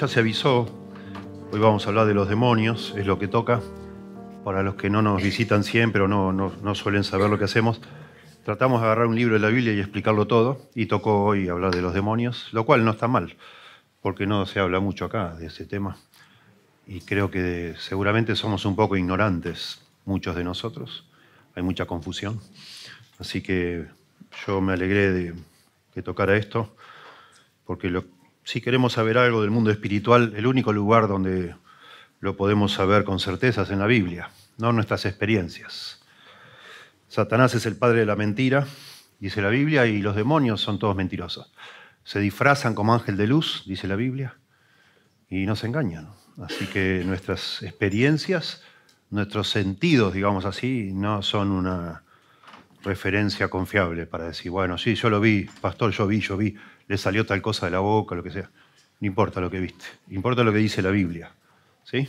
ya se avisó, hoy vamos a hablar de los demonios, es lo que toca. Para los que no nos visitan siempre o no, no, suelen saber lo que hacemos, tratamos de agarrar un libro de la Biblia y explicarlo todo, y tocó hoy hablar de los demonios, lo cual no está mal, porque no se habla mucho acá de ese tema. Y creo que seguramente somos un poco ignorantes, muchos de nosotros. Hay mucha confusión. Así que yo me alegré de, que tocar esto, porque lo, si queremos saber algo del mundo espiritual, el único lugar donde lo podemos saber con certeza es en la Biblia, no nuestras experiencias. Satanás es el padre de la mentira, dice la Biblia, y los demonios son todos mentirosos. Se disfrazan como ángel de luz, dice la Biblia, y nos engañan. Así que nuestras experiencias, nuestros sentidos, digamos así, no son una referencia confiable para decir, bueno, sí, yo lo vi, pastor, yo vi, yo vi le salió tal cosa de la boca, lo que sea. No importa lo que viste, importa lo que dice la Biblia. ¿Sí?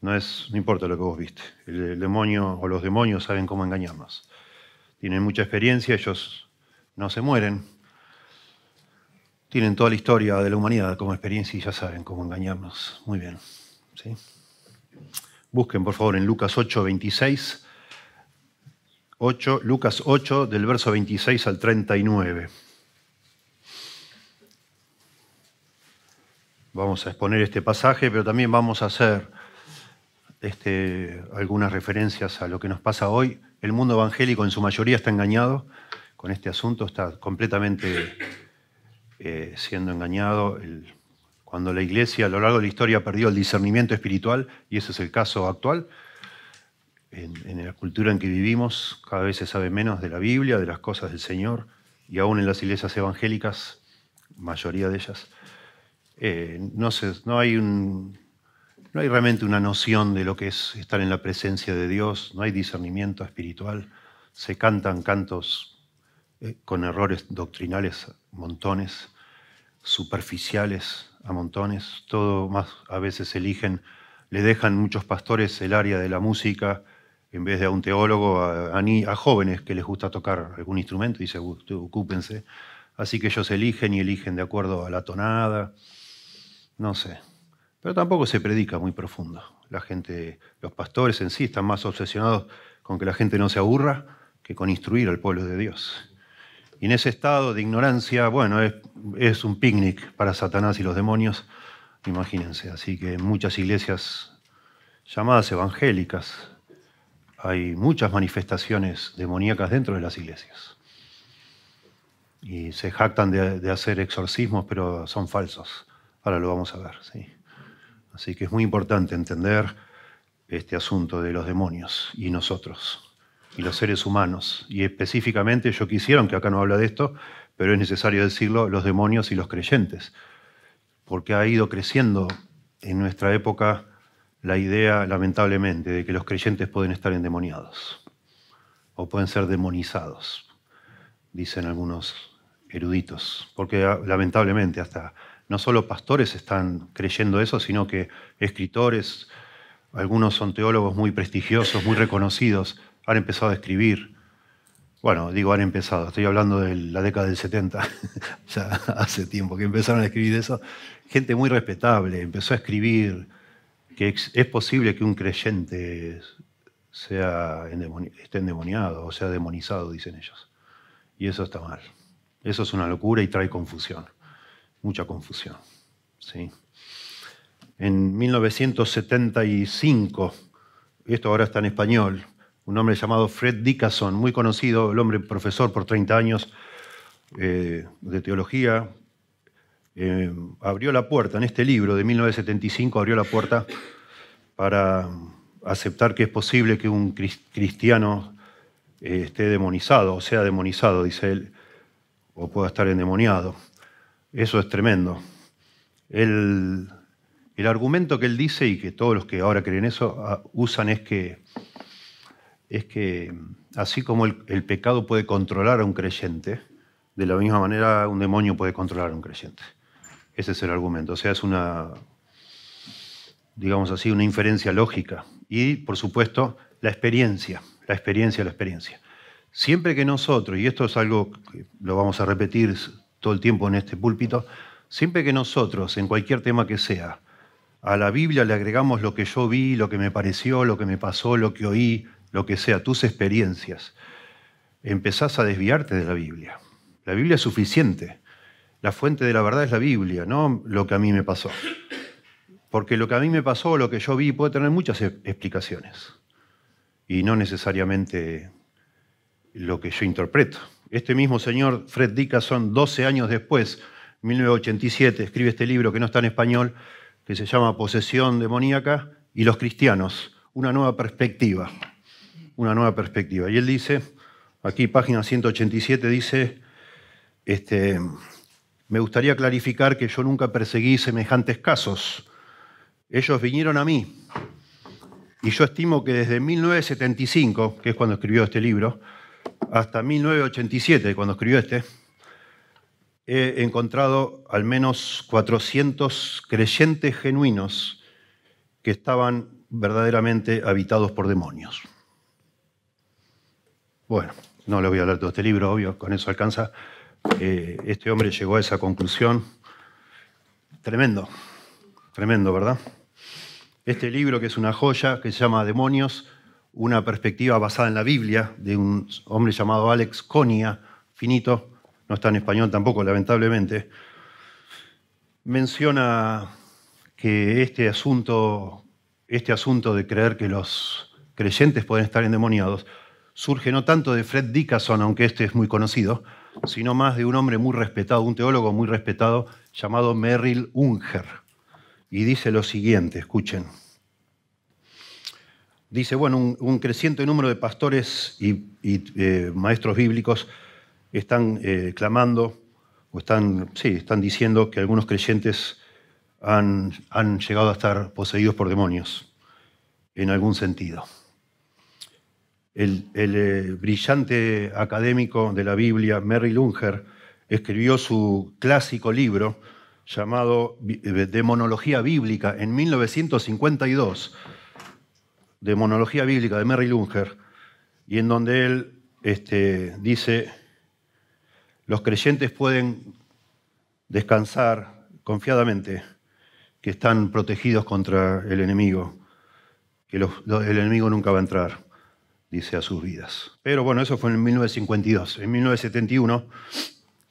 No, es, no importa lo que vos viste. El, demonio o los demonios saben cómo engañarnos. Tienen mucha experiencia, ellos no se mueren. Tienen toda la historia de la humanidad como experiencia y ya saben cómo engañarnos. Muy bien. ¿Sí? Busquen, por favor, en Lucas 8, 26. 8, Lucas 8, del verso 26 al 39. vamos a exponer este pasaje, pero también vamos a hacer este, algunas referencias a lo que nos pasa hoy. El mundo evangélico en su mayoría está engañado con este asunto, está completamente eh, siendo engañado. cuando la iglesia a lo largo de la historia perdió el discernimiento espiritual, y ese es el caso actual, en, en, la cultura en que vivimos cada vez se sabe menos de la Biblia, de las cosas del Señor, y aún en las iglesias evangélicas, mayoría de ellas, eh, no, hay realmente una noción de lo que es estar en la presencia de Dios, no hay discernimiento espiritual, se cantan cantos eh, con errores doctrinales montones, superficiales a montones, todo más a veces eligen, le dejan muchos pastores el área de la música, en vez de a un teólogo, a, jóvenes que les gusta tocar algún instrumento y se ocúpense. Así que ellos eligen y eligen de acuerdo a la tonada, no sé. Pero tampoco se predica muy profundo. La gente, los pastores en sí están más obsesionados con que la gente no se aburra que con instruir al pueblo de Dios. Y en ese estado de ignorancia, bueno, es, un picnic para Satanás y los demonios, imagínense. Así que en muchas iglesias llamadas evangélicas hay muchas manifestaciones demoníacas dentro de las iglesias. Y se jactan de hacer exorcismos, pero son falsos. Ahora lo vamos a ver, sí. Así que es muy importante entender este asunto de los demonios y nosotros y los seres humanos. Y específicamente yo quisiera, que acá no habla de esto, pero es necesario decirlo, los demonios y los creyentes. Porque ha ido creciendo en nuestra época la idea, lamentablemente, de que los creyentes pueden estar endemoniados o pueden ser demonizados, dicen algunos eruditos. Porque ah, lamentablemente hasta no solo pastores están creyendo eso, sino que escritores, algunos son teólogos muy prestigiosos, muy reconocidos, han empezado a escribir. Bueno, digo han empezado, estoy hablando de la década del 70, ya hace tiempo que empezaron a escribir eso. Gente muy respetable empezó a escribir que es posible que un creyente sea esté endemoniado o sea demonizado, dicen ellos. Y eso está mal. Eso es una locura y trae confusión mucha confusión. En 1975, esto ahora está en español, un hombre llamado Fred Dickinson, muy conocido, el hombre profesor por 30 años eh, de teología, eh, abrió la puerta, en este libro de 1975 abrió la puerta para aceptar que es posible que un cristiano eh, esté demonizado, o sea demonizado, dice él, o pueda estar endemoniado. Eso es tremendo. El, argumento que él dice y que todos los que ahora creen eso ah, usan es que, es que mm, así como el, el pecado puede controlar a un creyente, de la misma manera un demonio puede controlar a un creyente. Ese es el argumento. O sea, es una, digamos así, una inferencia lógica. Y, por supuesto, la experiencia, la experiencia, la experiencia. Siempre que nosotros, y esto es algo que lo vamos a repetir todo el tiempo en este púlpito, siempre que nosotros, en cualquier tema que sea, a la Biblia le agregamos lo que yo vi, lo que me pareció, lo que me pasó, lo que oí, lo que sea, tus experiencias, empezás a desviarte de la Biblia. La Biblia es suficiente. La fuente de la verdad es la Biblia, no lo que a mí me pasó. Porque lo que a mí me pasó, lo que yo vi, puede tener muchas e-, explicaciones. Y no necesariamente lo que yo interpreto. Este mismo señor, Fred Dickerson, 12 años después, 1987, escribe este libro que no está en español, que se llama Posesión demoníaca y los cristianos, una nueva perspectiva. Una nueva perspectiva. Y él dice, aquí página 187 dice, este, me gustaría clarificar que yo nunca perseguí semejantes casos. Ellos vinieron a mí. Y yo estimo que desde 1975, que es cuando escribió este libro, hasta 1987, cuando escribió este, he encontrado al menos 400 creyentes genuinos que estaban verdaderamente habitados por demonios. Bueno, no le voy a hablar todo este libro, obvio, con eso alcanza. Eh, este hombre llegó a esa conclusión. Tremendo, tremendo, ¿verdad? Este libro que es una joya, que se llama Demonios, una perspectiva basada en la Biblia de un hombre llamado Alex Conia, finito, no está en español tampoco, lamentablemente, menciona que este asunto, este asunto de creer que los creyentes pueden estar endemoniados surge no tanto de Fred Dickinson, aunque este es muy conocido, sino más de un hombre muy respetado, un teólogo muy respetado llamado Merrill Unger. Y dice lo siguiente, escuchen dice, bueno, un, creciente número de pastores y, eh, maestros bíblicos están eh, clamando o están, están diciendo que algunos creyentes han, han llegado a estar poseídos por demonios, en algún sentido. El, eh, brillante académico de la Biblia, Mary Lunger, escribió su clásico libro llamado Demonología Bíblica en 1952 de monología bíblica de Mary Lunger, y en donde él este, dice, los creyentes pueden descansar confiadamente que están protegidos contra el enemigo, que el enemigo nunca va a entrar, dice, a sus vidas. Pero bueno, eso fue en 1952. En 1971,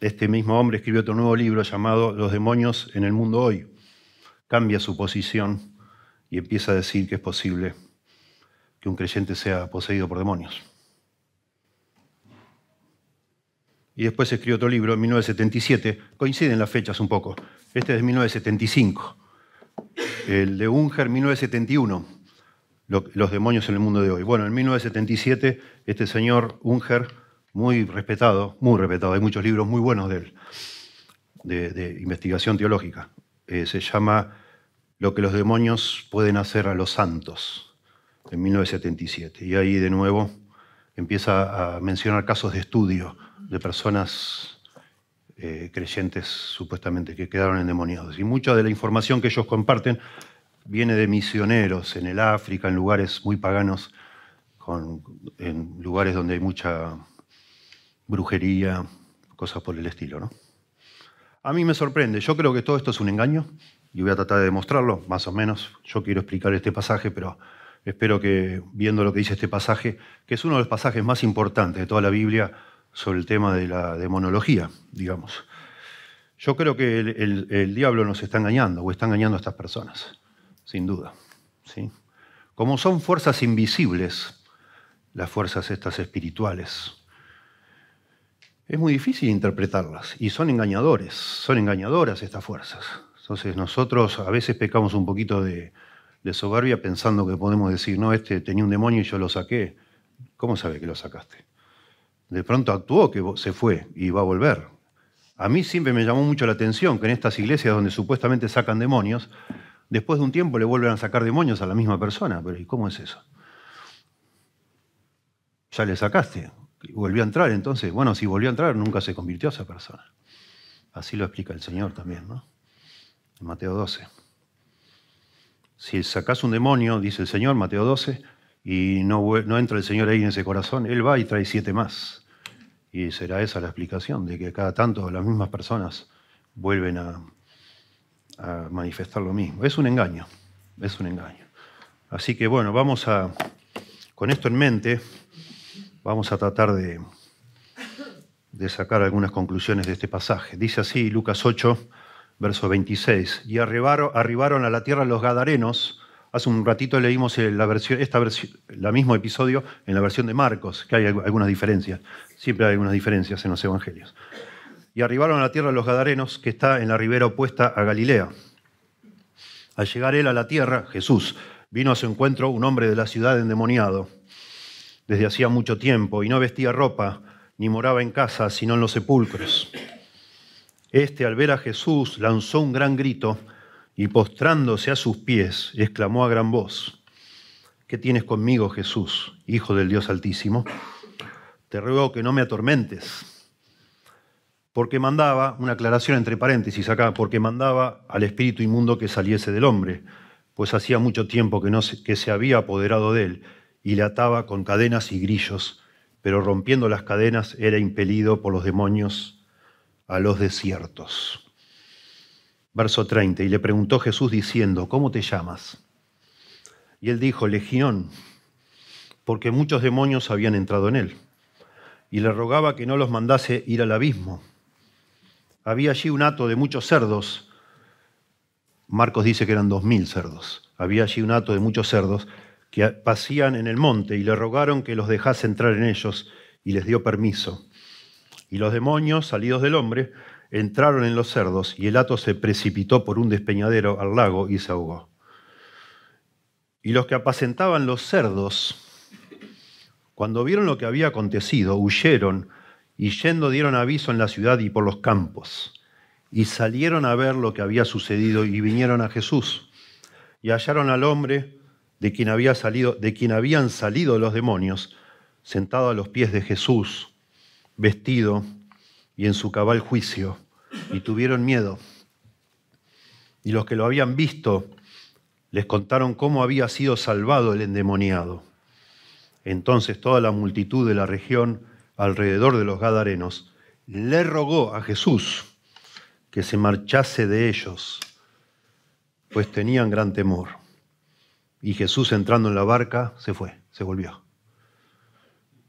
este mismo hombre escribió otro nuevo libro llamado Los demonios en el mundo hoy. Cambia su posición y empieza a decir que es posible que un creyente sea poseído por demonios. Y después escribió otro libro en 1977, coinciden las fechas un poco. Este es de 1975. El de Unger, 1971. Los demonios en el mundo de hoy. Bueno, en 1977, este señor Unger, muy respetado, muy respetado, hay muchos libros muy buenos de él, de, investigación teológica. Eh, se llama Lo que los demonios pueden hacer a los santos en 1977. Y ahí de nuevo empieza a mencionar casos de estudio de personas eh, creyentes supuestamente que quedaron endemoniados. Y mucha de la información que ellos comparten viene de misioneros en el África, en lugares muy paganos, con, en lugares donde hay mucha brujería, cosas por el estilo. ¿no? A mí me sorprende, yo creo que todo esto es un engaño y voy a tratar de demostrarlo, más o menos. Yo quiero explicar este pasaje, pero espero que, viendo lo que dice este pasaje, que es uno de los pasajes más importantes de toda la Biblia sobre el tema de la demonología, digamos. Yo creo que el, diablo nos está engañando o está engañando a estas personas, sin duda. Como son fuerzas invisibles, las fuerzas estas espirituales, es muy difícil interpretarlas y son engañadores, son engañadoras estas fuerzas. Entonces nosotros a veces pecamos un poquito de, de soberbia pensando que podemos decir, no, este tenía un demonio y yo lo saqué. ¿Cómo sabe que lo sacaste? De pronto actuó que se fue y va a volver. A mí siempre me llamó mucho la atención que en estas iglesias donde supuestamente sacan demonios, después de un tiempo le vuelven a sacar demonios a la misma persona. Pero ¿y cómo es eso? Ya le sacaste. Volvió a entrar entonces. Bueno, si volvió a entrar, nunca se convirtió a esa persona. Así lo explica el Señor también, ¿no? En Mateo 12. Si sacas un demonio, dice el Señor, Mateo 12, y no, entra el Señor ahí en ese corazón, Él va y trae siete más. Y será esa la explicación, de que cada tanto las mismas personas vuelven a, a manifestar lo mismo. Es un engaño, es un engaño. Así que bueno, vamos a, con esto en mente, vamos a tratar de, de sacar algunas conclusiones de este pasaje. Dice así Lucas 8, verso 26. Y arribaron, a la tierra los Gadarenos. Hace un ratito leímos eh, esta el mismo episodio en la versión de Marcos, que hay algunas diferencias. Siempre hay algunas diferencias en los evangelios. Y arribaron a la tierra los Gadarenos, que está en la ribera opuesta a Galilea. Al llegar él a la tierra, Jesús, vino a su encuentro un hombre de la ciudad endemoniado, desde hacía mucho tiempo, y no vestía ropa, ni moraba en casa, sino en los sepulcros. Este, al ver a Jesús, lanzó un gran grito y postrándose a sus pies, exclamó a gran voz, ¿qué tienes conmigo, Jesús, Hijo del Dios Altísimo? Te ruego que no me atormentes. Porque mandaba, una aclaración entre paréntesis acá, porque mandaba al espíritu inmundo que saliese del hombre, pues hacía mucho tiempo que, no que se había apoderado de él y le ataba con cadenas y grillos, pero rompiendo las cadenas era impelido por los demonios a los desiertos. Verso 30, y le preguntó Jesús diciendo, ¿cómo te llamas? Y él dijo, Legión, porque muchos demonios habían entrado en él. Y le rogaba que no los mandase ir al abismo. Había allí un hato de muchos cerdos. Marcos dice que eran dos mil cerdos. Había allí un hato de muchos cerdos que pasían en el monte y le rogaron que los dejase entrar en ellos y les dio permiso. Y los demonios, salidos del hombre, entraron en los cerdos y el hato se precipitó por un despeñadero al lago y se ahogó. Y los que apacentaban los cerdos, cuando vieron lo que había acontecido, huyeron y yendo dieron aviso en la ciudad y por los campos. Y salieron a ver lo que había sucedido y vinieron a Jesús. Y hallaron al hombre de quien, había salido, de quien habían salido los demonios, sentado a los pies de Jesús vestido y en su cabal juicio, y tuvieron miedo. Y los que lo habían visto les contaron cómo había sido salvado el endemoniado. Entonces toda la multitud de la región alrededor de los Gadarenos le rogó a Jesús que se marchase de ellos, pues tenían gran temor. Y Jesús entrando en la barca se fue, se volvió.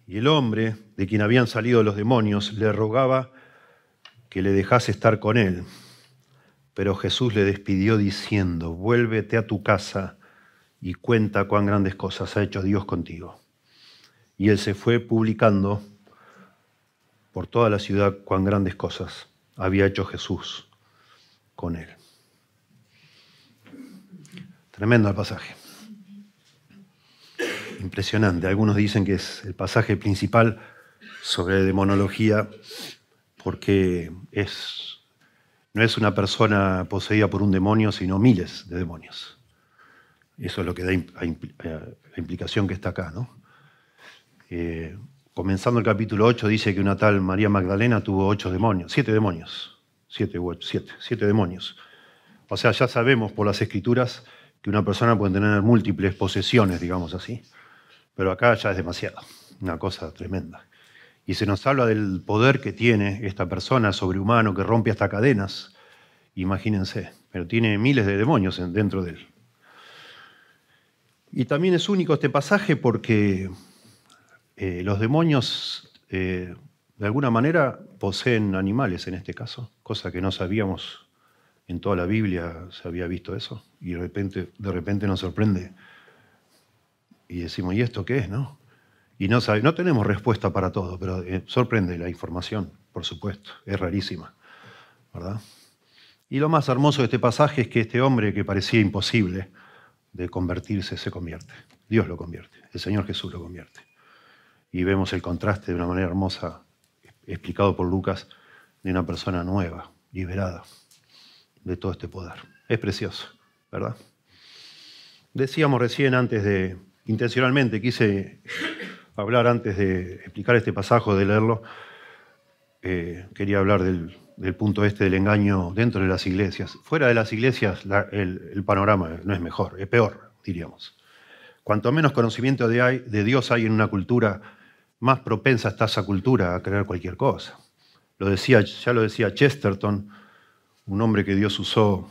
Y el hombre, de quien habían salido los demonios, le rogaba que le dejase estar con él. Pero Jesús le despidió diciendo, vuélvete a tu casa y cuenta cuán grandes cosas ha hecho Dios contigo. Y él se fue publicando por toda la ciudad cuán grandes cosas había hecho Jesús con él. Tremendo el pasaje impresionante. Algunos dicen que es el pasaje principal sobre demonología porque es, no es una persona poseída por un demonio, sino miles de demonios. Eso es lo que da la implicación que está acá. ¿no? Eh, comenzando el capítulo 8, dice que una tal María Magdalena tuvo ocho demonios, siete demonios, siete siete demonios. O sea, ya sabemos por las escrituras que una persona puede tener múltiples posesiones, digamos así. Pero acá ya es demasiado, una cosa tremenda. Y se nos habla del poder que tiene esta persona sobrehumano que rompe hasta cadenas, imagínense, pero tiene miles de demonios dentro de él. Y también es único este pasaje porque eh, los demonios eh, de alguna manera poseen animales en este caso, cosa que no sabíamos en toda la Biblia se había visto eso, y de repente, de repente nos sorprende y decimos, ¿y esto qué es, no? Y no, no tenemos respuesta para todo, pero eh, sorprende la información, por supuesto. Es rarísima, ¿verdad? Y lo más hermoso de este pasaje es que este hombre que parecía imposible de convertirse se convierte. Dios lo convierte, el Señor Jesús lo convierte. Y vemos el contraste de una manera hermosa, explicado por Lucas, de una persona nueva, liberada de todo este poder. Es precioso, ¿verdad? Decíamos recién antes de, intencionalmente quise hablar antes de explicar este pasaje, de leerlo. Eh, quería hablar del, punto este del engaño dentro de las iglesias. Fuera de las iglesias el, panorama no es mejor, es peor, diríamos. Cuanto menos conocimiento de, de Dios hay en una cultura, más propensa está esa cultura a creer cualquier cosa. Lo decía, ya lo decía Chesterton, un hombre que Dios usó,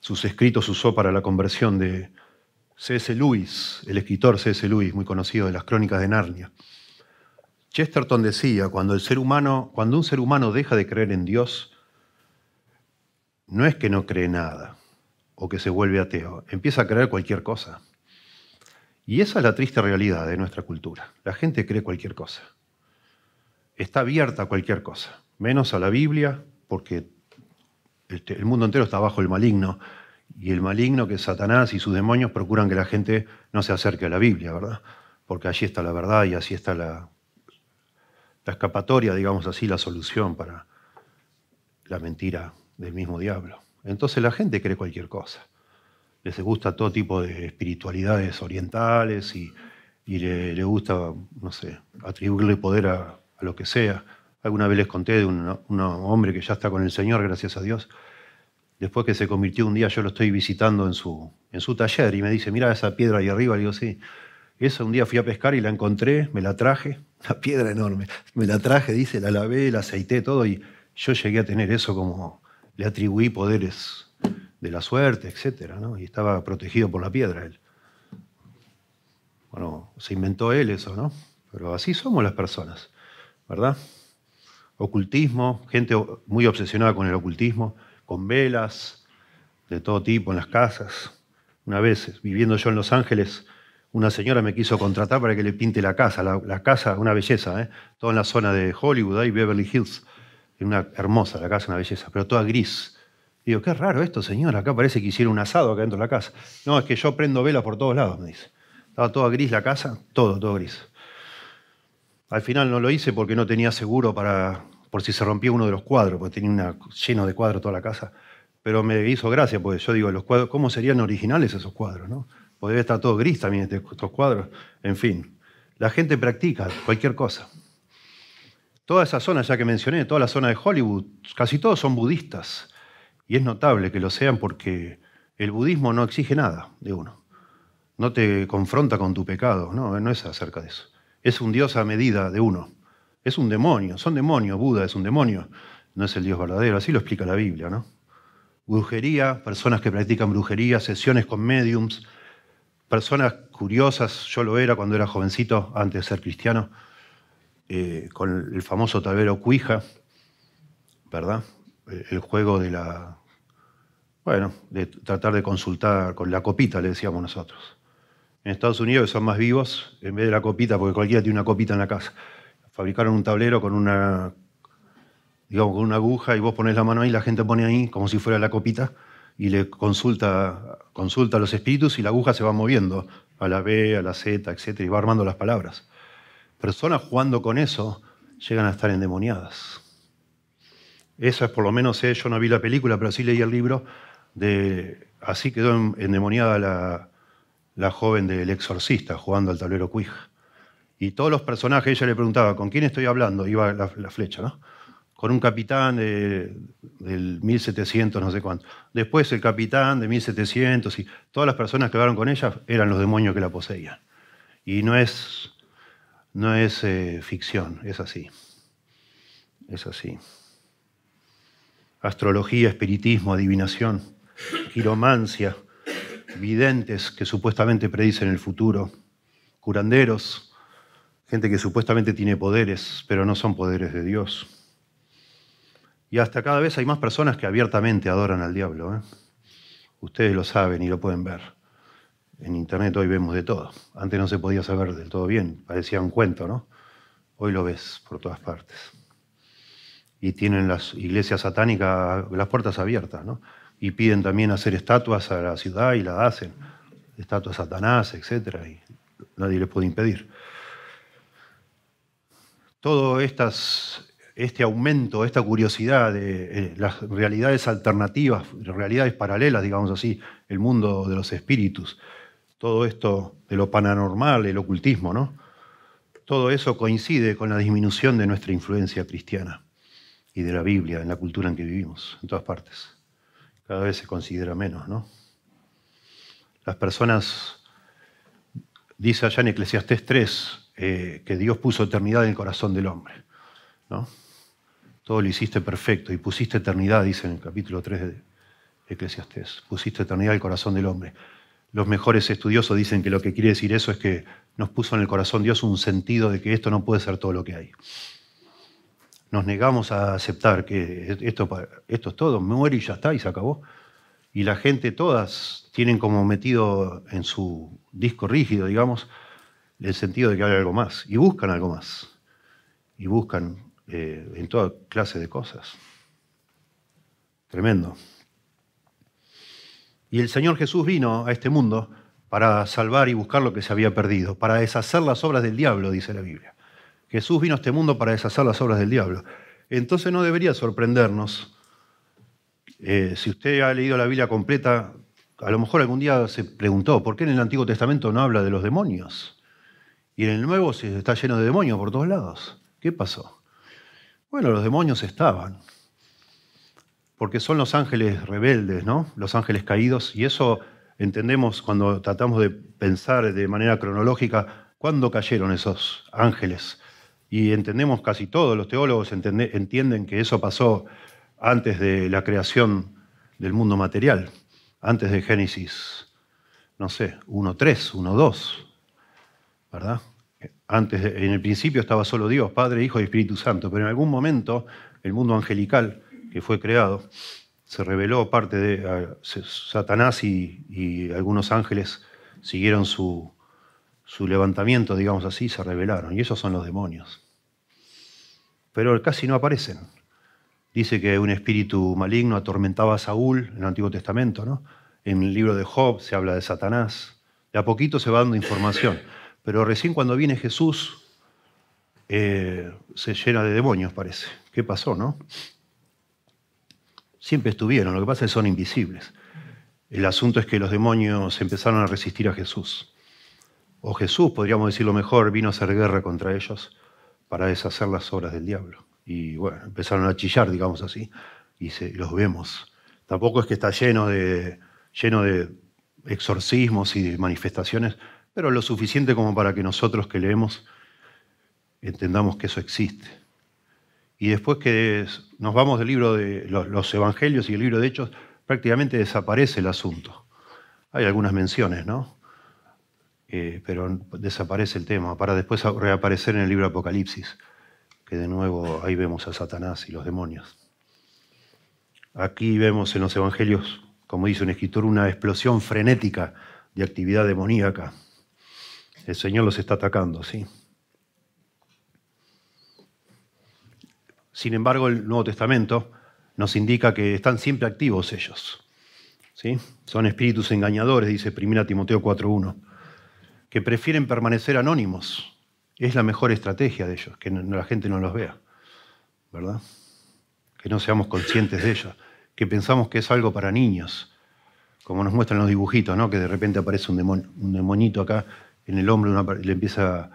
sus escritos usó para la conversión de, C.S. Lewis, el escritor C.S. Lewis, muy conocido de las crónicas de Narnia. Chesterton decía, cuando, cuando un ser humano deja de creer en Dios, no es que no cree nada o que se vuelve ateo, empieza a creer cualquier cosa. Y esa es la triste realidad de nuestra cultura. La gente cree cualquier cosa. Está abierta a cualquier cosa, menos a la Biblia, porque este, el mundo entero está bajo el maligno y el maligno, que Satanás y sus demonios, procuran que la gente no se acerque a la Biblia, ¿verdad? Porque allí está la verdad y así está la, escapatoria, digamos así, la solución para la mentira del mismo diablo. Entonces la gente cree cualquier cosa. Les gusta todo tipo de espiritualidades orientales y, le, gusta, no sé, atribuirle poder a, lo que sea. Alguna vez les conté de un hombre que ya está con el Señor, gracias a Dios, después que se convirtió un día, yo lo estoy visitando en su, en su taller y me dice, mira esa piedra ahí arriba. Le digo, sí. Esa un día fui a pescar y la encontré, me la traje, una piedra enorme. Me la traje, dice, la lavé, la aceité, todo y yo llegué a tener eso como le atribuí poderes de la suerte, etcétera, ¿no? Y estaba protegido por la piedra él. Bueno, se inventó él eso, ¿no? Pero así somos las personas, ¿verdad? Ocultismo, gente muy obsesionada con el ocultismo con velas de todo tipo en las casas. Una vez, viviendo yo en Los Ángeles, una señora me quiso contratar para que le pinte la casa. La, casa, una belleza, ¿eh? toda en la zona de Hollywood, ahí Beverly Hills. Una hermosa la casa, una belleza, pero toda gris. digo, qué raro esto, señora, acá parece que hicieron un asado acá dentro de la casa. No, es que yo prendo velas por todos lados, me dice. Estaba toda gris la casa, todo, todo gris. Al final no lo hice porque no tenía seguro para por si se rompía uno de los cuadros, porque tenía una, lleno de cuadros toda la casa. Pero me hizo gracia, porque yo digo, los cuadros, ¿cómo serían originales esos cuadros? ¿no? Podría estar todo gris también este, estos cuadros. En fin, la gente practica cualquier cosa. Toda esa zona, ya que mencioné, toda la zona de Hollywood, casi todos son budistas. Y es notable que lo sean porque el budismo no exige nada de uno. No te confronta con tu pecado, no, no es acerca de eso. Es un Dios a medida de uno. Es un demonio, son demonios, Buda es un demonio, no es el Dios verdadero, así lo explica la Biblia, ¿no? Brujería, personas que practican brujería, sesiones con mediums, personas curiosas, yo lo era cuando era jovencito, antes de ser cristiano, eh, con el famoso tablero Cuija, ¿verdad? Eh, el juego de la. Bueno, de tratar de consultar con la copita, le decíamos nosotros. En Estados Unidos, son más vivos, en vez de la copita, porque cualquiera tiene una copita en la casa fabricaron un tablero con una, digamos, con una aguja y vos pones la mano ahí, la gente pone ahí como si fuera la copita y le consulta, consulta a los espíritus y la aguja se va moviendo a la B, a la Z, etc. y va armando las palabras. Personas jugando con eso llegan a estar endemoniadas. Eso es por lo menos, eh, yo no vi la película, pero sí leí el libro de Así quedó endemoniada la, la joven del exorcista jugando al tablero Quij. Y todos los personajes, ella le preguntaba, ¿con quién estoy hablando? Iba la, flecha, ¿no? Con un capitán del 1700, no sé cuánto. Después el capitán de 1700 y todas las personas que hablaron con ella eran los demonios que la poseían. Y no es, no es eh, ficción, es así. Es así. Astrología, espiritismo, adivinación, giromancia, videntes que supuestamente predicen el futuro, curanderos gente que supuestamente tiene poderes, pero no son poderes de Dios. Y hasta cada vez hay más personas que abiertamente adoran al diablo. ¿eh? Ustedes lo saben y lo pueden ver. En Internet hoy vemos de todo. Antes no se podía saber del todo bien, parecía un cuento, ¿no? Hoy lo ves por todas partes. Y tienen las iglesias satánicas las puertas abiertas, ¿no? Y piden también hacer estatuas a la ciudad y la hacen. Estatuas satanás, etc. Y nadie les puede impedir todo este aumento, esta curiosidad de eh, las realidades alternativas, realidades paralelas, digamos así, el mundo de los espíritus, todo esto de lo paranormal, el ocultismo, Todo eso coincide con la disminución de nuestra influencia cristiana y de la Biblia en la cultura en que vivimos, en todas partes. Cada vez se considera menos, ¿no? Las personas, dice allá en Eclesiastés 3, eh, que Dios puso eternidad en el corazón del hombre. ¿no? Todo lo hiciste perfecto y pusiste eternidad, dice en el capítulo 3 de Eclesiastés, pusiste eternidad en el corazón del hombre. Los mejores estudiosos dicen que lo que quiere decir eso es que nos puso en el corazón Dios un sentido de que esto no puede ser todo lo que hay. Nos negamos a aceptar que esto, esto es todo, muere y ya está y se acabó. Y la gente todas tienen como metido en su disco rígido, digamos, el sentido de que hay algo más, y buscan algo más, y buscan eh, en toda clase de cosas. Tremendo. Y el Señor Jesús vino a este mundo para salvar y buscar lo que se había perdido, para deshacer las obras del diablo, dice la Biblia. Jesús vino a este mundo para deshacer las obras del diablo. Entonces no debería sorprendernos, eh, si usted ha leído la Biblia completa, a lo mejor algún día se preguntó, ¿por qué en el Antiguo Testamento no habla de los demonios? Y en el nuevo está lleno de demonios por todos lados. ¿Qué pasó? Bueno, los demonios estaban. Porque son los ángeles rebeldes, ¿no? Los ángeles caídos. Y eso entendemos cuando tratamos de pensar de manera cronológica cuándo cayeron esos ángeles. Y entendemos casi todos los teólogos entienden que eso pasó antes de la creación del mundo material, antes de Génesis, no sé, 1.3, 1.2, ¿verdad? antes, en el principio estaba solo Dios, Padre, Hijo y Espíritu Santo, pero en algún momento el mundo angelical que fue creado se reveló parte de Satanás y, algunos ángeles siguieron su, levantamiento, digamos así, se rebelaron. Y esos son los demonios. Pero casi no aparecen. Dice que un espíritu maligno atormentaba a Saúl en el Antiguo Testamento, ¿no? En el libro de Job se habla de Satanás. De a poquito se va dando información. Pero recién cuando viene Jesús, eh, se llena de demonios, parece. ¿Qué pasó, no? Siempre estuvieron, lo que pasa es que son invisibles. El asunto es que los demonios empezaron a resistir a Jesús. O Jesús, podríamos decirlo mejor, vino a hacer guerra contra ellos para deshacer las obras del diablo. Y bueno, empezaron a chillar, digamos así, y se, los vemos. Tampoco es que está lleno de, lleno de exorcismos y de manifestaciones, pero lo suficiente como para que nosotros que leemos entendamos que eso existe. Y después que nos vamos del libro de los, Evangelios y el libro de Hechos, prácticamente desaparece el asunto. Hay algunas menciones, ¿no? Eh, pero desaparece el tema, para después reaparecer en el libro Apocalipsis, que de nuevo ahí vemos a Satanás y los demonios. Aquí vemos en los Evangelios, como dice un escritor, una explosión frenética de actividad demoníaca. El Señor los está atacando, sí. Sin embargo, el Nuevo Testamento nos indica que están siempre activos ellos. ¿sí? Son espíritus engañadores, dice 1 Timoteo 4.1, que prefieren permanecer anónimos. Es la mejor estrategia de ellos, que la gente no los vea, ¿verdad? Que no seamos conscientes de ellos, que pensamos que es algo para niños, como nos muestran los dibujitos, ¿no? Que de repente aparece un, un demonito acá en el hombre le empieza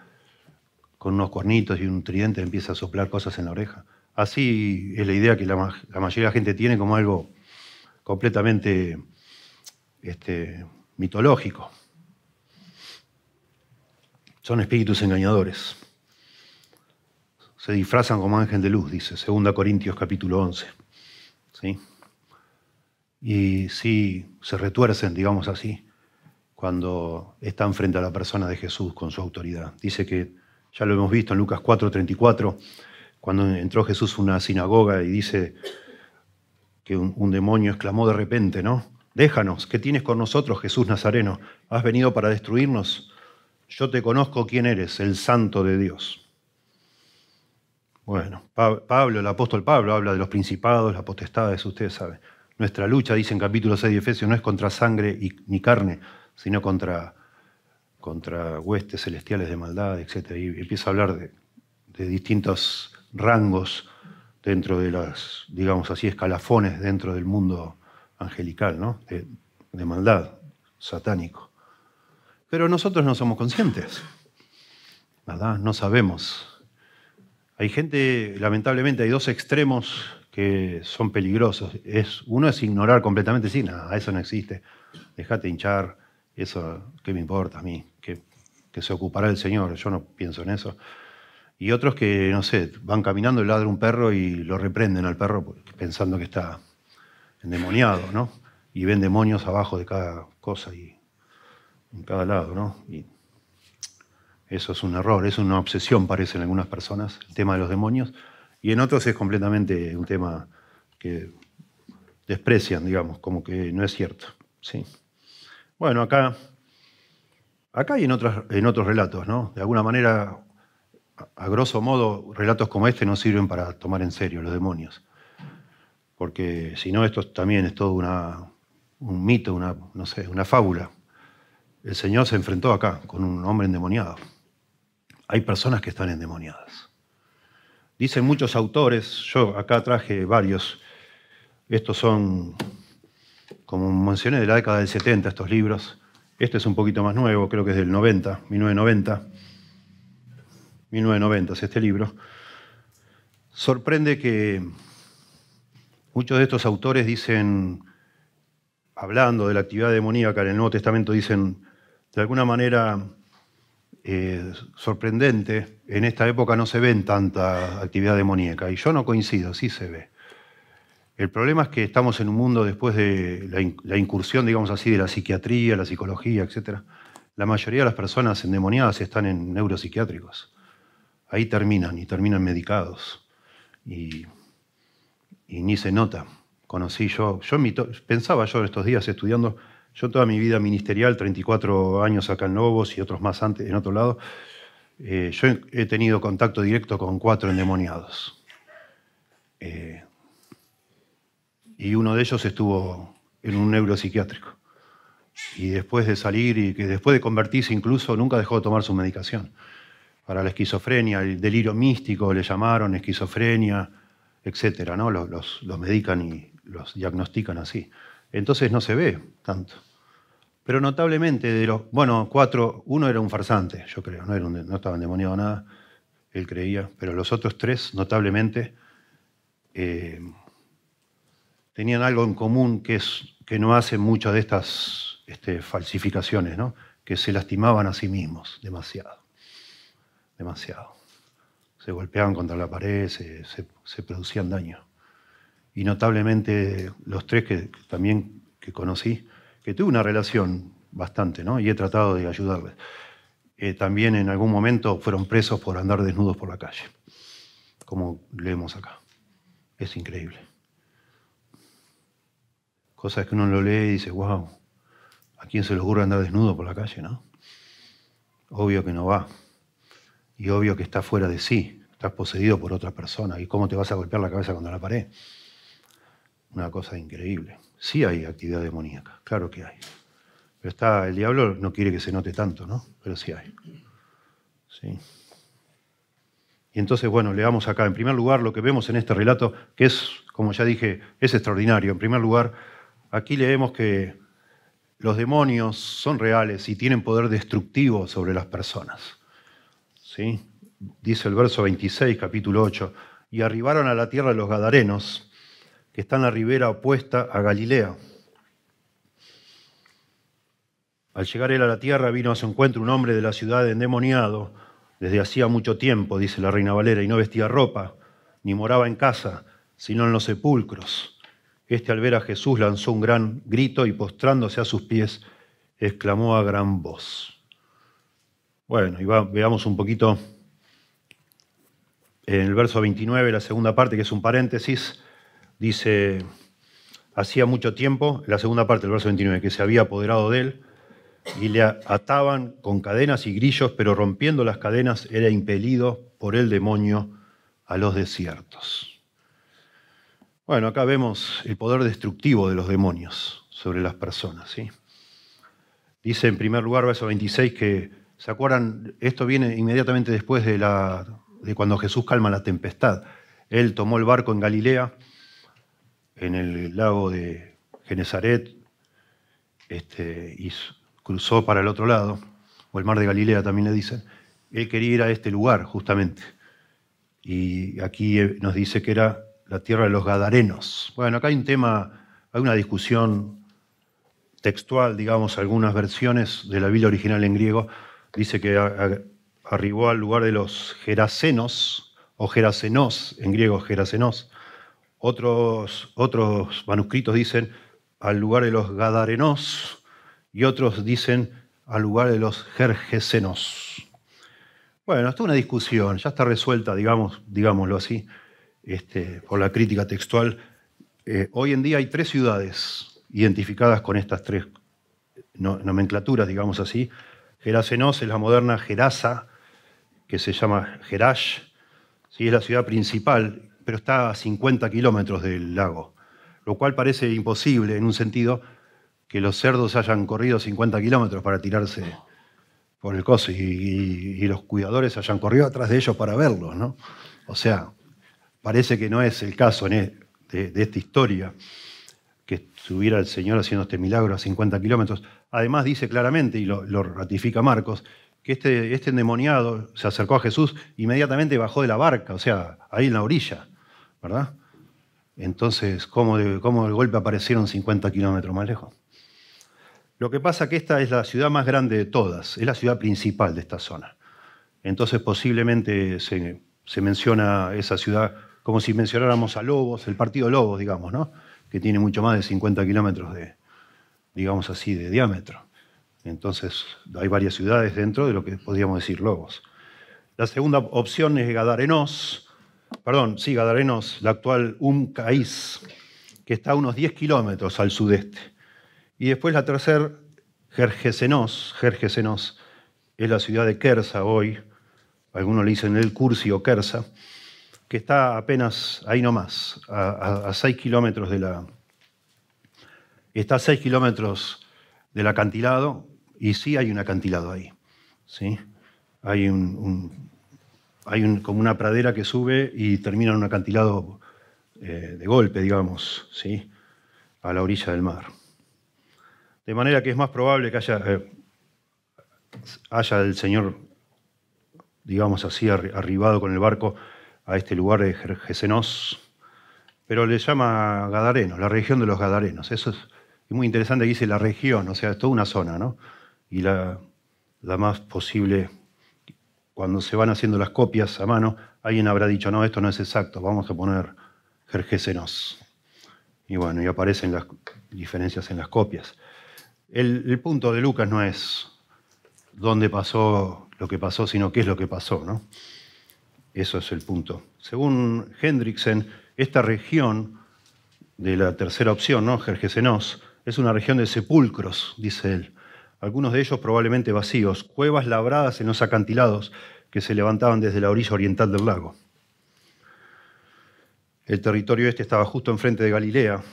con unos cuernitos y un tridente, le empieza a soplar cosas en la oreja. Así es la idea que la, mayoría de la gente tiene como algo completamente este, mitológico. Son espíritus engañadores. Se disfrazan como ángel de luz, dice 2 Corintios capítulo 11. ¿Sí? Y sí, se retuercen, digamos así, cuando están frente a la persona de Jesús con su autoridad. Dice que, ya lo hemos visto en Lucas 4:34, cuando entró Jesús a una sinagoga y dice que un, demonio exclamó de repente, ¿no? Déjanos, ¿qué tienes con nosotros, Jesús Nazareno? ¿Has venido para destruirnos? Yo te conozco quién eres, el santo de Dios. Bueno, Pablo, el apóstol Pablo, habla de los principados, las potestades, ustedes saben. Nuestra lucha, dice en capítulo 6 de Efesios, no es contra sangre y, ni carne, sino contra, contra huestes celestiales de maldad, etc. Y empieza a hablar de, distintos rangos dentro de las, digamos así, escalafones dentro del mundo angelical, ¿no? de, maldad, satánico. Pero nosotros no somos conscientes, ¿verdad? No sabemos. Hay gente, lamentablemente, hay dos extremos que son peligrosos. Es, uno es ignorar completamente, sí, nada, eso no existe, déjate hinchar, eso, ¿qué me importa a mí? Que, se ocupará el Señor, yo no pienso en eso. Y otros que, no sé, van caminando lado de un perro y lo reprenden al perro pensando que está endemoniado, ¿no? Y ven demonios abajo de cada cosa y en cada lado, ¿no? Y eso es un error, es una obsesión, parece en algunas personas, el tema de los demonios. Y en otros es completamente un tema que desprecian, digamos, como que no es cierto. Sí. Bueno, acá, acá y en, en otros relatos, ¿no? De alguna manera, a, grosso modo, relatos como este no sirven para tomar en serio los demonios. Porque si no, esto también es todo una, un mito, una, no sé, una fábula. El Señor se enfrentó acá con un hombre endemoniado. Hay personas que están endemoniadas. Dicen muchos autores, yo acá traje varios, estos son como mencioné, de la década del 70 estos libros. Este es un poquito más nuevo, creo que es del 90, 1990. 1990 es este libro. Sorprende que muchos de estos autores dicen, hablando de la actividad demoníaca en el Nuevo Testamento, dicen, de alguna manera eh, sorprendente, en esta época no se ven tanta actividad demoníaca. Y yo no coincido, sí se ve. El problema es que estamos en un mundo después de la, incursión, digamos así, de la psiquiatría, la psicología, etc. La mayoría de las personas endemoniadas están en neuropsiquiátricos. Ahí terminan y terminan medicados. Y, ni se nota. Conocí yo, yo pensaba yo estos días estudiando, yo toda mi vida ministerial, 34 años acá en Lobos y otros más antes en otro lado, eh, yo he tenido contacto directo con cuatro endemoniados. Eh, y uno de ellos estuvo en un neuropsiquiátrico. Y después de salir y que después de convertirse incluso nunca dejó de tomar su medicación. Para la esquizofrenia, el delirio místico le llamaron, esquizofrenia, etcétera, ¿no? Los, medican y los diagnostican así. Entonces no se ve tanto. Pero notablemente de los, bueno, cuatro, uno era un farsante, yo creo, no, era no estaba endemoniado nada, él creía, pero los otros tres notablemente eh, tenían algo en común que, es, que no hacen muchas de estas este, falsificaciones, ¿no? que se lastimaban a sí mismos demasiado, demasiado. Se golpeaban contra la pared, se, producían daños. Y notablemente los tres que, también que conocí, que tuve una relación bastante, ¿no? y he tratado de ayudarles, eh, también en algún momento fueron presos por andar desnudos por la calle, como leemos acá. Es increíble. Cosas que uno lo lee y dice, wow, ¿a quién se le ocurre andar desnudo por la calle, no? Obvio que no va. Y obvio que está fuera de sí, estás poseído por otra persona. ¿Y cómo te vas a golpear la cabeza contra la pared? Una cosa increíble. Sí hay actividad demoníaca, claro que hay. Pero está, el diablo no quiere que se note tanto, ¿no? Pero sí hay. Sí. Y entonces, bueno, le leamos acá, en primer lugar, lo que vemos en este relato, que es, como ya dije, es extraordinario. En primer lugar, Aquí leemos que los demonios son reales y tienen poder destructivo sobre las personas. ¿Sí? Dice el verso 26, capítulo 8, y arribaron a la tierra los Gadarenos, que están en la ribera opuesta a Galilea. Al llegar él a la tierra vino a su encuentro un hombre de la ciudad endemoniado desde hacía mucho tiempo, dice la reina Valera, y no vestía ropa, ni moraba en casa, sino en los sepulcros este al ver a Jesús lanzó un gran grito y postrándose a sus pies, exclamó a gran voz. Bueno, y veamos un poquito en el verso 29, la segunda parte, que es un paréntesis, dice, hacía mucho tiempo, la segunda parte del verso 29, que se había apoderado de él y le ataban con cadenas y grillos, pero rompiendo las cadenas era impelido por el demonio a los desiertos. Bueno, acá vemos el poder destructivo de los demonios sobre las personas. Dice en primer lugar, verso 26, que, ¿se acuerdan? Esto viene inmediatamente después de, la, de cuando Jesús calma la tempestad. Él tomó el barco en Galilea, en el lago de Genezaret, este, y cruzó para el otro lado, o el mar de Galilea también le dicen. Él quería ir a este lugar, justamente. Y aquí eh, nos dice que era la tierra de los Gadarenos. Bueno, acá hay un tema, hay una discusión textual, digamos, algunas versiones de la Biblia original en griego. Dice que arribó al lugar de los Gerasenos, o Gerasenos, en griego Gerasenos. Otros, otros manuscritos dicen al lugar de los Gadarenos y otros dicen al lugar de los Gergesenos. Bueno, esto es una discusión, ya está resuelta, digamos, digámoslo así. Este, por la crítica textual, eh, hoy en día hay tres ciudades identificadas con estas tres nomenclaturas, digamos así. Gerasenos es la moderna Gerasa, que se llama Gerash, ¿sí? es la ciudad principal, pero está a 50 kilómetros del lago, lo cual parece imposible en un sentido que los cerdos hayan corrido 50 kilómetros para tirarse por el coso y, y, los cuidadores hayan corrido atrás de ellos para verlos, ¿no? O sea, Parece que no es el caso de, esta historia, que estuviera el Señor haciendo este milagro a 50 kilómetros. Además dice claramente, y lo, ratifica Marcos, que este, este, endemoniado se acercó a Jesús, inmediatamente bajó de la barca, o sea, ahí en la orilla, ¿verdad? Entonces, ¿cómo de, cómo golpe aparecieron 50 kilómetros más lejos? Lo que pasa es que esta es la ciudad más grande de todas, es la ciudad principal de esta zona. Entonces posiblemente se, se menciona esa ciudad como si mencionáramos a Lobos, el partido Lobos, digamos, ¿no? que tiene mucho más de 50 kilómetros de, digamos así, de diámetro. Entonces, hay varias ciudades dentro de lo que podríamos decir Lobos. La segunda opción es Gadarenos, perdón, sí, Gadarenos, la actual Umcaís, que está a unos 10 kilómetros al sudeste. Y después la tercera, Gergesenos, Gergesenos, es la ciudad de Kersa hoy, algunos le dicen el Cursi o Kersa, que está apenas ahí nomás, a, a, kilómetros de la. Está a 6 kilómetros del acantilado, y sí hay un acantilado ahí. ¿sí? Hay, hay como una pradera que sube y termina en un acantilado eh, de golpe, digamos, ¿sí? a la orilla del mar. De manera que es más probable que haya, eh, haya el señor, digamos así, arribado con el barco a este lugar de Gergesenos, pero le llama Gadarenos, la región de los Gadarenos. Eso es muy interesante, dice la región, o sea, es toda una zona, ¿no? Y la, más posible, cuando se van haciendo las copias a mano, alguien habrá dicho, no, esto no es exacto, vamos a poner Gergesenos. Y bueno, y aparecen las diferencias en las copias. el, punto de Lucas no es dónde pasó lo que pasó, sino qué es lo que pasó, ¿no? Eso es el punto. Según Hendriksen, esta región de la tercera opción, ¿no? Gergesenos, es una región de sepulcros, dice él. Algunos de ellos probablemente vacíos, cuevas labradas en los acantilados que se levantaban desde la orilla oriental del lago. El territorio este estaba justo enfrente de Galilea,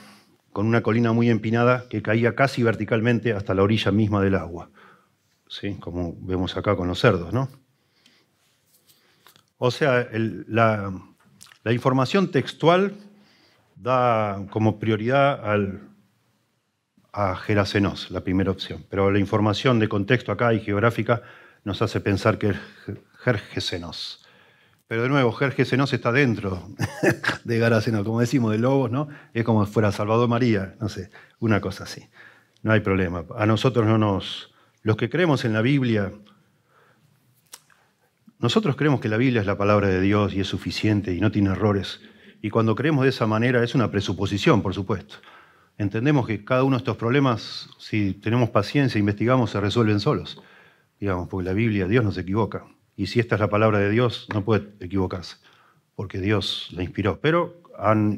con una colina muy empinada que caía casi verticalmente hasta la orilla misma del agua. ¿Sí? Como vemos acá con los cerdos, ¿no? O sea, la, información textual da como prioridad al, a Gerasenos, la primera opción. Pero la información de contexto acá y geográfica nos hace pensar que es Gergesenos. Pero de nuevo, Gergesenos está dentro de Gerasenos, como decimos, de Lobos, ¿no? Es como si fuera Salvador María, no sé, una cosa así. No hay problema. A nosotros no nos... Los que creemos en la Biblia nosotros creemos que la Biblia es la palabra de Dios y es suficiente y no tiene errores. Y cuando creemos de esa manera es una presuposición, por supuesto. Entendemos que cada uno de estos problemas, si tenemos paciencia e investigamos, se resuelven solos. Digamos, porque la Biblia, Dios nos equivoca. Y si esta es la palabra de Dios, no puede equivocarse, porque Dios la inspiró. Pero han,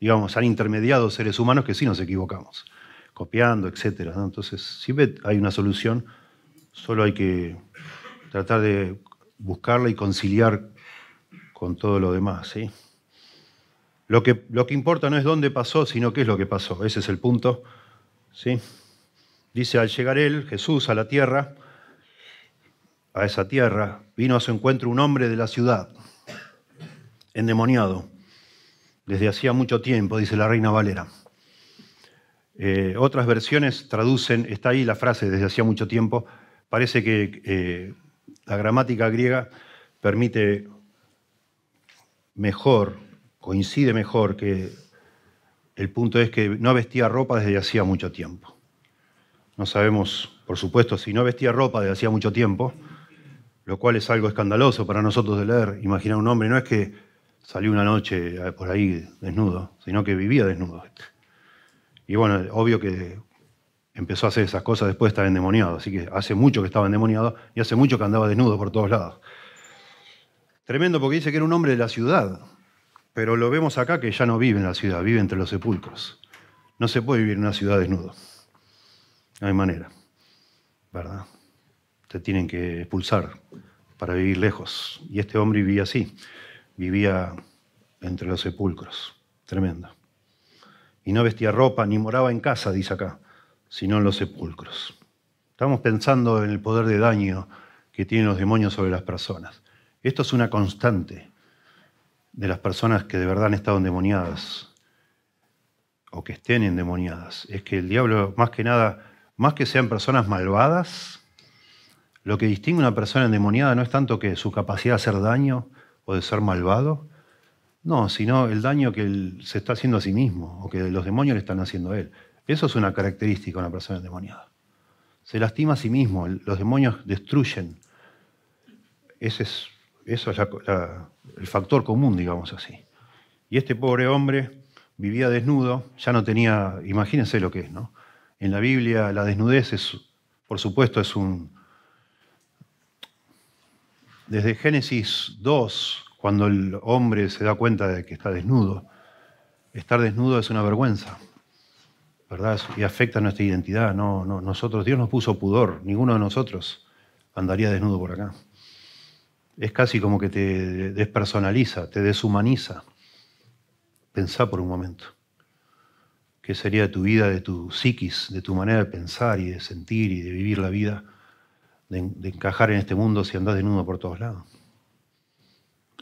digamos, han intermediado seres humanos que sí nos equivocamos, copiando, etc. Entonces, siempre hay una solución, solo hay que tratar de buscarla y conciliar con todo lo demás. ¿sí? Lo, que, lo que importa no es dónde pasó, sino qué es lo que pasó. Ese es el punto. ¿sí? Dice, al llegar él, Jesús, a la tierra, a esa tierra, vino a su encuentro un hombre de la ciudad, endemoniado, desde hacía mucho tiempo, dice la reina Valera. Eh, otras versiones traducen, está ahí la frase desde hacía mucho tiempo, parece que eh, la gramática griega permite mejor, coincide mejor que el punto es que no vestía ropa desde hacía mucho tiempo. No sabemos, por supuesto, si no vestía ropa desde hacía mucho tiempo, lo cual es algo escandaloso para nosotros de leer. Imaginar un hombre no es que salió una noche por ahí desnudo, sino que vivía desnudo. Y bueno, obvio que empezó a hacer esas cosas después de estar endemoniado. Así que hace mucho que estaba endemoniado y hace mucho que andaba desnudo por todos lados. Tremendo porque dice que era un hombre de la ciudad, pero lo vemos acá que ya no vive en la ciudad, vive entre los sepulcros. No se puede vivir en una ciudad desnudo. No hay manera, ¿verdad? Te tienen que expulsar para vivir lejos. Y este hombre vivía así, vivía entre los sepulcros. Tremendo. Y no vestía ropa ni moraba en casa, dice acá sino en los sepulcros. Estamos pensando en el poder de daño que tienen los demonios sobre las personas. Esto es una constante de las personas que de verdad han estado endemoniadas o que estén endemoniadas. Es que el diablo, más que nada, más que sean personas malvadas, lo que distingue a una persona endemoniada no es tanto que su capacidad de hacer daño o de ser malvado, no, sino el daño que se está haciendo a sí mismo o que los demonios le están haciendo a él. Eso es una característica de una persona endemoniada. Se lastima a sí mismo, los demonios destruyen. Ese es, eso es el factor común, digamos así. Y este pobre hombre vivía desnudo, ya no tenía, imagínense lo que es, ¿no? En la Biblia la desnudez es, por supuesto, es un... Desde Génesis 2, cuando el hombre se da cuenta de que está desnudo, estar desnudo es una vergüenza ¿verdad? Y afecta nuestra identidad. No, no, nosotros, Dios nos puso pudor, ninguno de nosotros andaría desnudo por acá. Es casi como que te despersonaliza, te deshumaniza. Pensá por un momento. ¿Qué sería de tu vida, de tu psiquis, de tu manera de pensar y de sentir y de vivir la vida, de, de encajar en este mundo si andás desnudo por todos lados?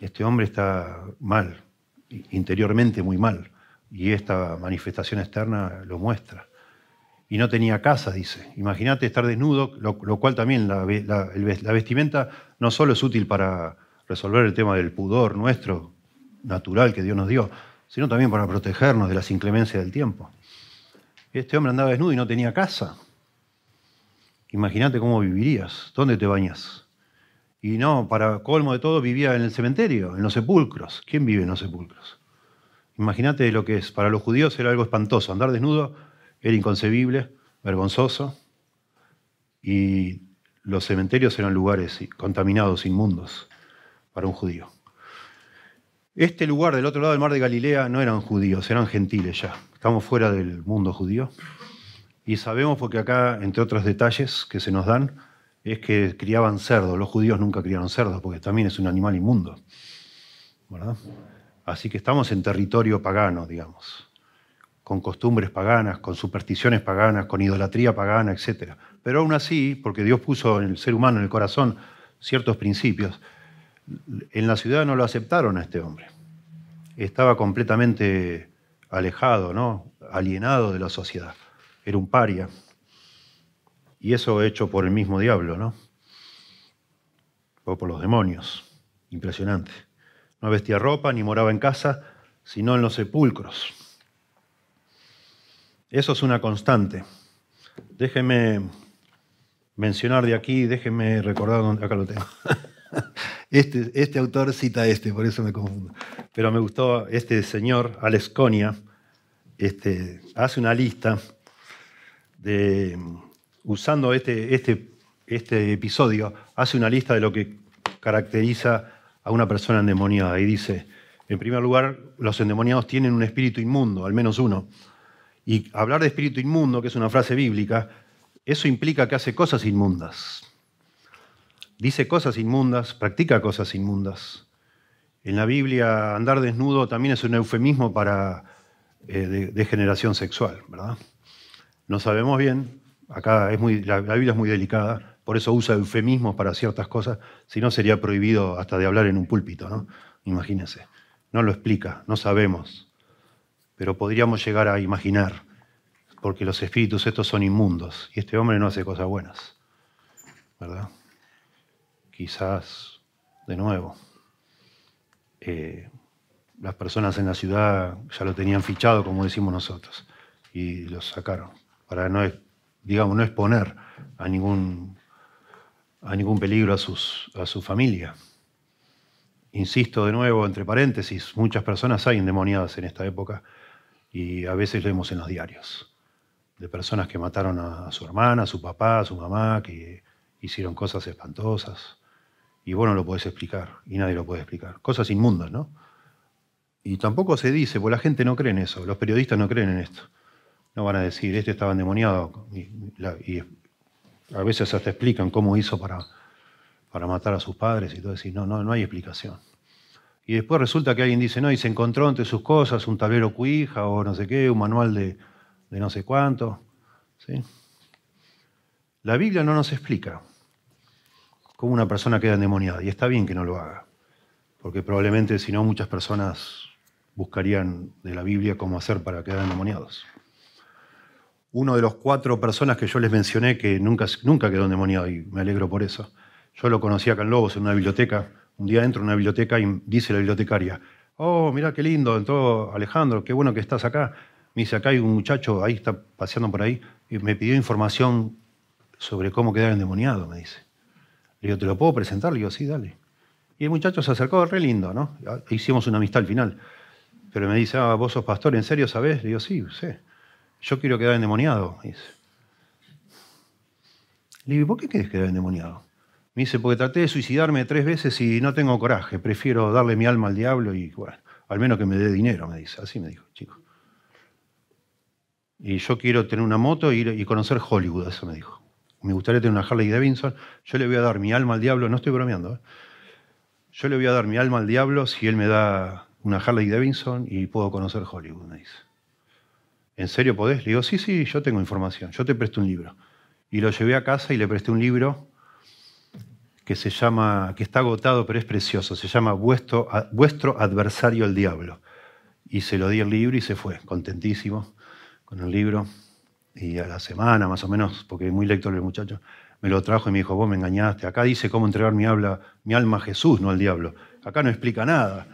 Este hombre está mal, interiormente muy mal y esta manifestación externa lo muestra. Y no tenía casa, dice. Imagínate estar desnudo, lo, cual también la, vestimenta no solo es útil para resolver el tema del pudor nuestro, natural que Dios nos dio, sino también para protegernos de las inclemencias del tiempo. Este hombre andaba desnudo y no tenía casa. Imagínate cómo vivirías, dónde te bañas. Y no, para colmo de todo, vivía en el cementerio, en los sepulcros. ¿Quién vive en los sepulcros? Imagínate lo que es. Para los judíos era algo espantoso. Andar desnudo era inconcebible, vergonzoso. Y los cementerios eran lugares contaminados, inmundos, para un judío. Este lugar del otro lado del mar de Galilea no eran judíos, eran gentiles ya. Estamos fuera del mundo judío. Y sabemos, porque acá, entre otros detalles que se nos dan, es que criaban cerdos. Los judíos nunca criaron cerdos, porque también es un animal inmundo. ¿Verdad? Así que estamos en territorio pagano, digamos, con costumbres paganas, con supersticiones paganas, con idolatría pagana, etc. Pero aún así, porque Dios puso en el ser humano, en el corazón, ciertos principios, en la ciudad no lo aceptaron a este hombre. Estaba completamente alejado, ¿no? alienado de la sociedad. Era un paria. Y eso hecho por el mismo diablo, ¿no? O por los demonios. Impresionante. No vestía ropa ni moraba en casa, sino en los sepulcros. Eso es una constante. Déjenme mencionar de aquí, déjenme recordar dónde. Acá lo tengo. Este, este autor cita este, por eso me confundo. Pero me gustó este señor, Alex Conia, este, hace una lista de, usando este, este, este episodio, hace una lista de lo que caracteriza a una persona endemoniada y dice, en primer lugar, los endemoniados tienen un espíritu inmundo, al menos uno. Y hablar de espíritu inmundo, que es una frase bíblica, eso implica que hace cosas inmundas. Dice cosas inmundas, practica cosas inmundas. En la Biblia, andar desnudo también es un eufemismo para degeneración eh, de, sexual, ¿verdad? No sabemos bien, acá es muy, la, la Biblia es muy delicada, por eso usa eufemismos para ciertas cosas, si no sería prohibido hasta de hablar en un púlpito, ¿no? Imagínense. No lo explica, no sabemos, pero podríamos llegar a imaginar, porque los espíritus estos son inmundos y este hombre no hace cosas buenas, ¿verdad? Quizás, de nuevo, eh, las personas en la ciudad ya lo tenían fichado, como decimos nosotros, y lo sacaron, para no, digamos, no exponer a ningún a ningún peligro a, sus, a su familia. Insisto de nuevo, entre paréntesis, muchas personas hay endemoniadas en esta época y a veces vemos en los diarios de personas que mataron a su hermana, a su papá, a su mamá, que hicieron cosas espantosas. Y vos no lo podés explicar, y nadie lo puede explicar. Cosas inmundas, ¿no? Y tampoco se dice, porque la gente no cree en eso, los periodistas no creen en esto. No van a decir, este estaba endemoniado, y a veces hasta explican cómo hizo para, para matar a sus padres y todo. Decís, no, no, no hay explicación. Y después resulta que alguien dice, no, y se encontró entre sus cosas un tablero cuija o no sé qué, un manual de, no sé cuánto. ¿sí? La Biblia no nos explica cómo una persona queda endemoniada. Y está bien que no lo haga, porque probablemente si no muchas personas buscarían de la Biblia cómo hacer para quedar endemoniados uno de los cuatro personas que yo les mencioné que nunca, nunca quedó endemoniado y me alegro por eso. Yo lo conocí acá en Lobos en una biblioteca. Un día entro en una biblioteca y dice la bibliotecaria, oh, mirá qué lindo, entró Alejandro, qué bueno que estás acá. Me dice, acá hay un muchacho, ahí está paseando por ahí, y me pidió información sobre cómo quedar endemoniado, me dice. Le digo, ¿te lo puedo presentar? Le digo, sí, dale. Y el muchacho se acercó, re lindo, ¿no? Hicimos una amistad al final. Pero me dice, ah, vos sos pastor, ¿en serio sabés? Le digo, sí, sé. Yo quiero quedar endemoniado, dice. Le digo, ¿por qué quieres quedar endemoniado? Me dice, porque traté de suicidarme tres veces y no tengo coraje, prefiero darle mi alma al diablo y, bueno, al menos que me dé dinero, me dice. Así me dijo, chico. Y yo quiero tener una moto y, conocer Hollywood, eso me dijo. Me gustaría tener una Harley Davidson, yo le voy a dar mi alma al diablo, no estoy bromeando, ¿eh? yo le voy a dar mi alma al diablo si él me da una Harley Davidson y puedo conocer Hollywood, me dice. ¿en serio podés? Le digo, sí, sí, yo tengo información, yo te presto un libro. Y lo llevé a casa y le presté un libro que se llama, que está agotado pero es precioso, se llama Vuestro, Vuestro adversario el diablo. Y se lo di el libro y se fue, contentísimo con el libro. Y a la semana más o menos, porque es muy lector el muchacho, me lo trajo y me dijo, vos me engañaste, acá dice cómo entregar mi, alma a Jesús, no al diablo. Acá no explica nada.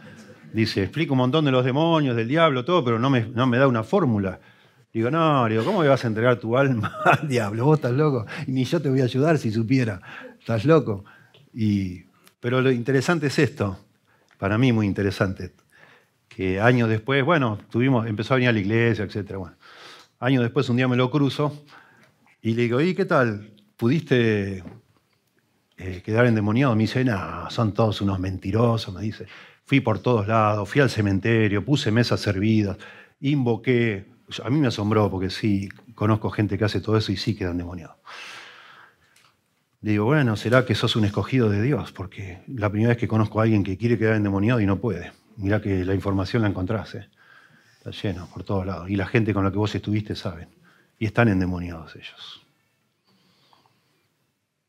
Dice, explica un montón de los demonios, del diablo, todo, pero no me, no me da una fórmula. Digo, no, ¿cómo me vas a entregar tu alma al diablo? Vos estás loco. Ni yo te voy a ayudar si supiera. Estás loco. Y, pero lo interesante es esto, para mí muy interesante, que años después, bueno, tuvimos, empezó a venir a la iglesia, etc. Bueno, años después un día me lo cruzo y le digo, ¿y qué tal? ¿Pudiste eh, quedar endemoniado? Me dice, no, son todos unos mentirosos, me dice. Fui por todos lados, fui al cementerio, puse mesas servidas, invoqué, a mí me asombró porque sí, conozco gente que hace todo eso y sí queda endemoniado digo, bueno, ¿será que sos un escogido de Dios? Porque la primera vez que conozco a alguien que quiere quedar endemoniado y no puede. Mirá que la información la encontrás, eh. está lleno por todos lados. Y la gente con la que vos estuviste saben. Y están endemoniados ellos.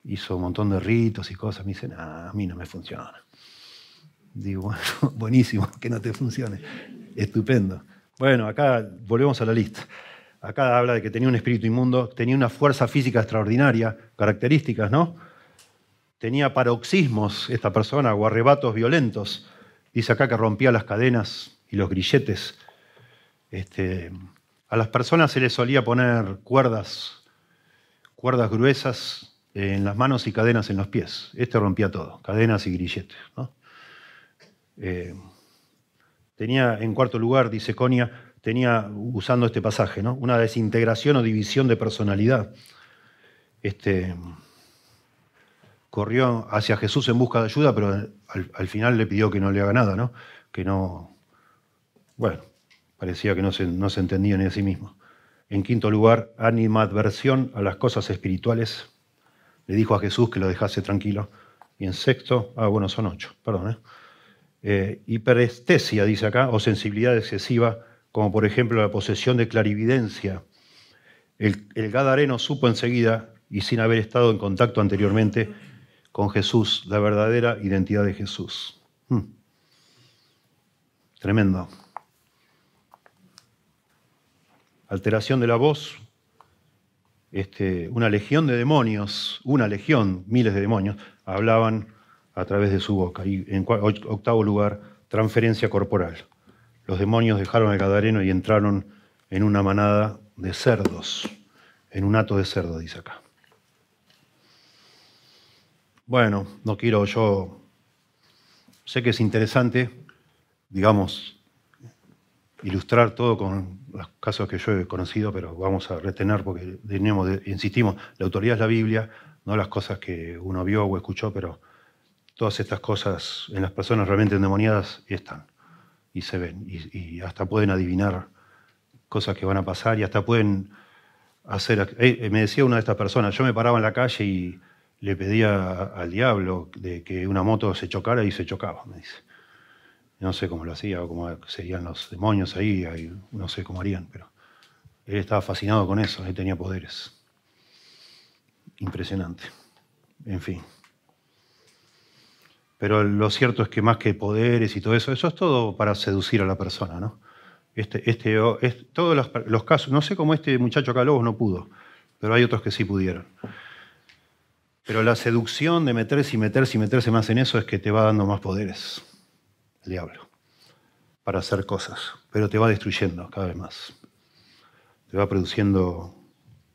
Hizo un montón de ritos y cosas. Me dicen, a mí no me funciona. Digo, bueno, buenísimo, que no te funcione. Estupendo. Bueno, acá volvemos a la lista. Acá habla de que tenía un espíritu inmundo, tenía una fuerza física extraordinaria, características, ¿no? Tenía paroxismos esta persona o arrebatos violentos. Dice acá que rompía las cadenas y los grilletes. Este, a las personas se les solía poner cuerdas, cuerdas gruesas en las manos y cadenas en los pies. Este rompía todo, cadenas y grilletes. ¿no? Eh, tenía en cuarto lugar, dice Conia, tenía, usando este pasaje, ¿no? una desintegración o división de personalidad. Este, corrió hacia Jesús en busca de ayuda, pero al, final le pidió que no le haga nada, ¿no? que no... Bueno, parecía que no se, no se entendía ni de sí mismo. En quinto lugar, animadversión a las cosas espirituales. Le dijo a Jesús que lo dejase tranquilo. Y en sexto, ah, bueno, son ocho, perdón. ¿eh? Eh, hiperestesia, dice acá, o sensibilidad excesiva, como por ejemplo la posesión de clarividencia. El, Gadareno supo enseguida, y sin haber estado en contacto anteriormente con Jesús, la verdadera identidad de Jesús. Hmm. Tremendo. Alteración de la voz, este, una legión de demonios, una legión, miles de demonios, hablaban a través de su boca. Y en octavo lugar, transferencia corporal. Los demonios dejaron el Gadareno y entraron en una manada de cerdos, en un hato de cerdo, dice acá. Bueno, no quiero yo, sé que es interesante, digamos, ilustrar todo con los casos que yo he conocido, pero vamos a retener porque tenemos, insistimos, la autoridad es la Biblia, no las cosas que uno vio o escuchó, pero todas estas cosas en las personas realmente endemoniadas están y se ven y, hasta pueden adivinar cosas que van a pasar y hasta pueden hacer... Eh, eh, me decía una de estas personas, yo me paraba en la calle y le pedía al diablo de que una moto se chocara y se chocaba, me dice. No sé cómo lo hacía o cómo serían los demonios ahí, ahí, no sé cómo harían, pero él estaba fascinado con eso, él tenía poderes. Impresionante. En fin. Pero lo cierto es que más que poderes y todo eso, eso es todo para seducir a la persona, ¿no? Este, este, es todos los, casos, no sé cómo este muchacho acá Lobos no pudo, pero hay otros que sí pudieron. Pero la seducción de meterse y meterse y meterse más en eso es que te va dando más poderes, el diablo, para hacer cosas, pero te va destruyendo cada vez más. Te va produciendo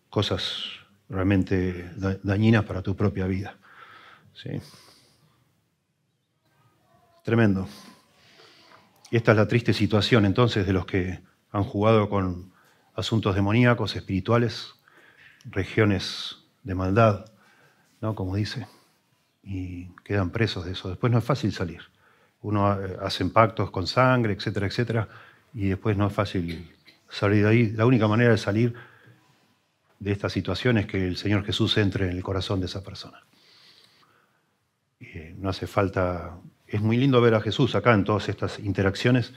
cosas realmente dañinas para tu propia vida. ¿sí? Tremendo. Y esta es la triste situación entonces de los que han jugado con asuntos demoníacos, espirituales, regiones de maldad, ¿no? Como dice. Y quedan presos de eso. Después no es fácil salir. Uno eh, hace pactos con sangre, etcétera, etcétera, y después no es fácil salir de ahí. La única manera de salir de esta situación es que el Señor Jesús entre en el corazón de esa persona. Eh, no hace falta es muy lindo ver a Jesús acá en todas estas interacciones.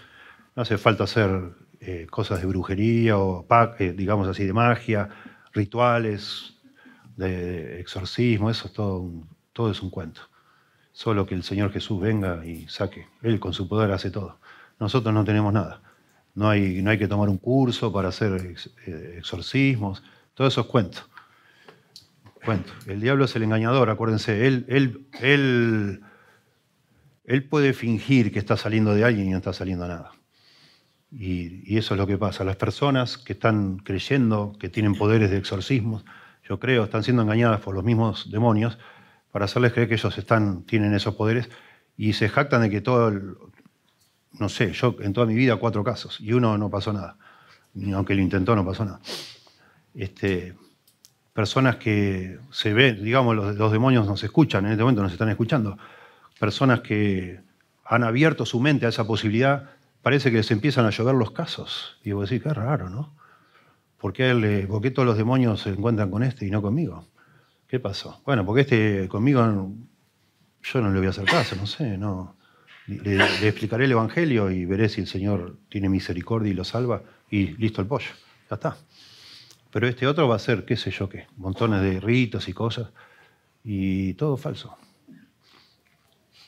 No hace falta hacer eh, cosas de brujería o, eh, digamos así, de magia, rituales, de exorcismo, eso es todo, todo es un cuento. Solo que el Señor Jesús venga y saque. Él con su poder hace todo. Nosotros no tenemos nada. No hay, no hay que tomar un curso para hacer eh, exorcismos. Todo eso es cuento. Cuento. El diablo es el engañador, acuérdense. Él, él, él él puede fingir que está saliendo de alguien y no está saliendo nada. Y, eso es lo que pasa. Las personas que están creyendo, que tienen poderes de exorcismos, yo creo, están siendo engañadas por los mismos demonios para hacerles creer que ellos están, tienen esos poderes y se jactan de que todo, no sé, yo en toda mi vida cuatro casos y uno no pasó nada. Aunque lo intentó, no pasó nada. Este, personas que se ven, digamos, los, los demonios nos escuchan, en este momento nos están escuchando personas que han abierto su mente a esa posibilidad, parece que les empiezan a llover los casos. Y vos decís, qué raro, ¿no? ¿Por qué, todos los demonios se encuentran con este y no conmigo? ¿Qué pasó? Bueno, porque este conmigo yo no le voy a hacer caso, no sé, no. Le, le, explicaré el Evangelio y veré si el Señor tiene misericordia y lo salva y listo el pollo, ya está. Pero este otro va a ser, qué sé yo qué, montones de ritos y cosas y todo falso.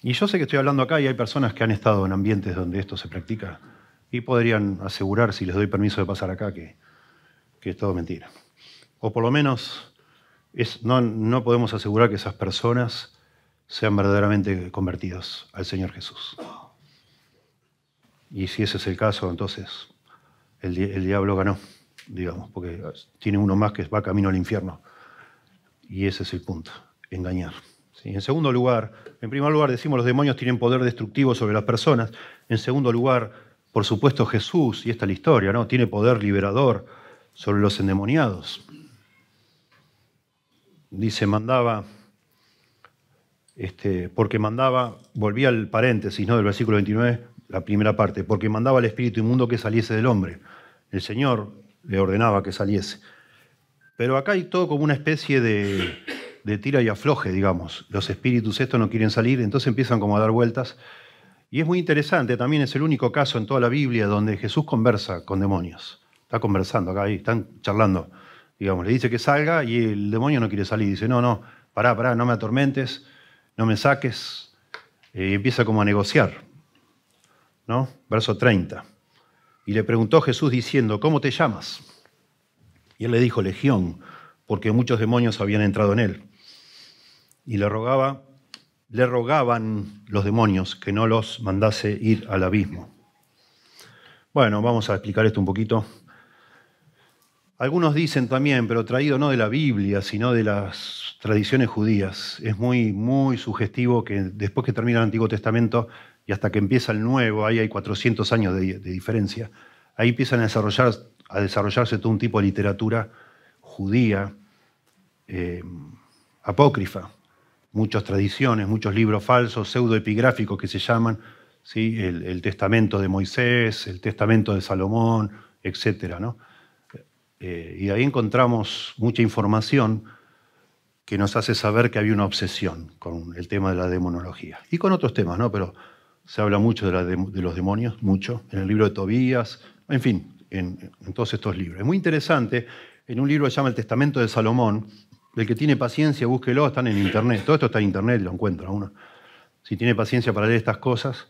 Y yo sé que estoy hablando acá y hay personas que han estado en ambientes donde esto se practica y podrían asegurar, si les doy permiso de pasar acá, que, es todo mentira. O por lo menos no, podemos asegurar que esas personas sean verdaderamente convertidas al Señor Jesús. Y si ese es el caso, entonces el, el, diablo ganó, digamos, porque tiene uno más que va camino al infierno. Y ese es el punto, engañar. En segundo lugar, en primer lugar decimos los demonios tienen poder destructivo sobre las personas. En segundo lugar, por supuesto Jesús, y esta es la historia, ¿no? tiene poder liberador sobre los endemoniados. Dice, mandaba, este, porque mandaba, volví al paréntesis ¿no? del versículo 29, la primera parte, porque mandaba al espíritu inmundo que saliese del hombre. El Señor le ordenaba que saliese. Pero acá hay todo como una especie de, de tira y afloje, digamos. Los espíritus estos no quieren salir, entonces empiezan como a dar vueltas. Y es muy interesante, también es el único caso en toda la Biblia donde Jesús conversa con demonios. Está conversando acá ahí, están charlando. Digamos, le dice que salga y el demonio no quiere salir. Dice, no, no, pará, pará, no me atormentes, no me saques. Eh, y empieza como a negociar. ¿No? Verso 30. Y le preguntó Jesús diciendo, ¿cómo te llamas? Y él le dijo, Legión, porque muchos demonios habían entrado en él y le rogaba, le rogaban los demonios que no los mandase ir al abismo. Bueno, vamos a explicar esto un poquito. Algunos dicen también, pero traído no de la Biblia, sino de las tradiciones judías. Es muy, muy sugestivo que después que termina el Antiguo Testamento y hasta que empieza el Nuevo, ahí hay 400 años de, diferencia, ahí empiezan a, desarrollarse todo un tipo de literatura judía eh, apócrifa, muchas tradiciones, muchos libros falsos, pseudoepigráficos que se llaman, ¿sí? el, Testamento de Moisés, el Testamento de Salomón, etc. ¿no? Eh, y ahí encontramos mucha información que nos hace saber que había una obsesión con el tema de la demonología. Y con otros temas, ¿no? Pero se habla mucho de, los demonios, mucho, en el libro de Tobías, en fin, en, en todos estos libros. Es muy interesante, en un libro que se llama El Testamento de Salomón, el que tiene paciencia, búsquelo, están en internet. Todo esto está en internet, lo encuentro. uno. Si tiene paciencia para leer estas cosas.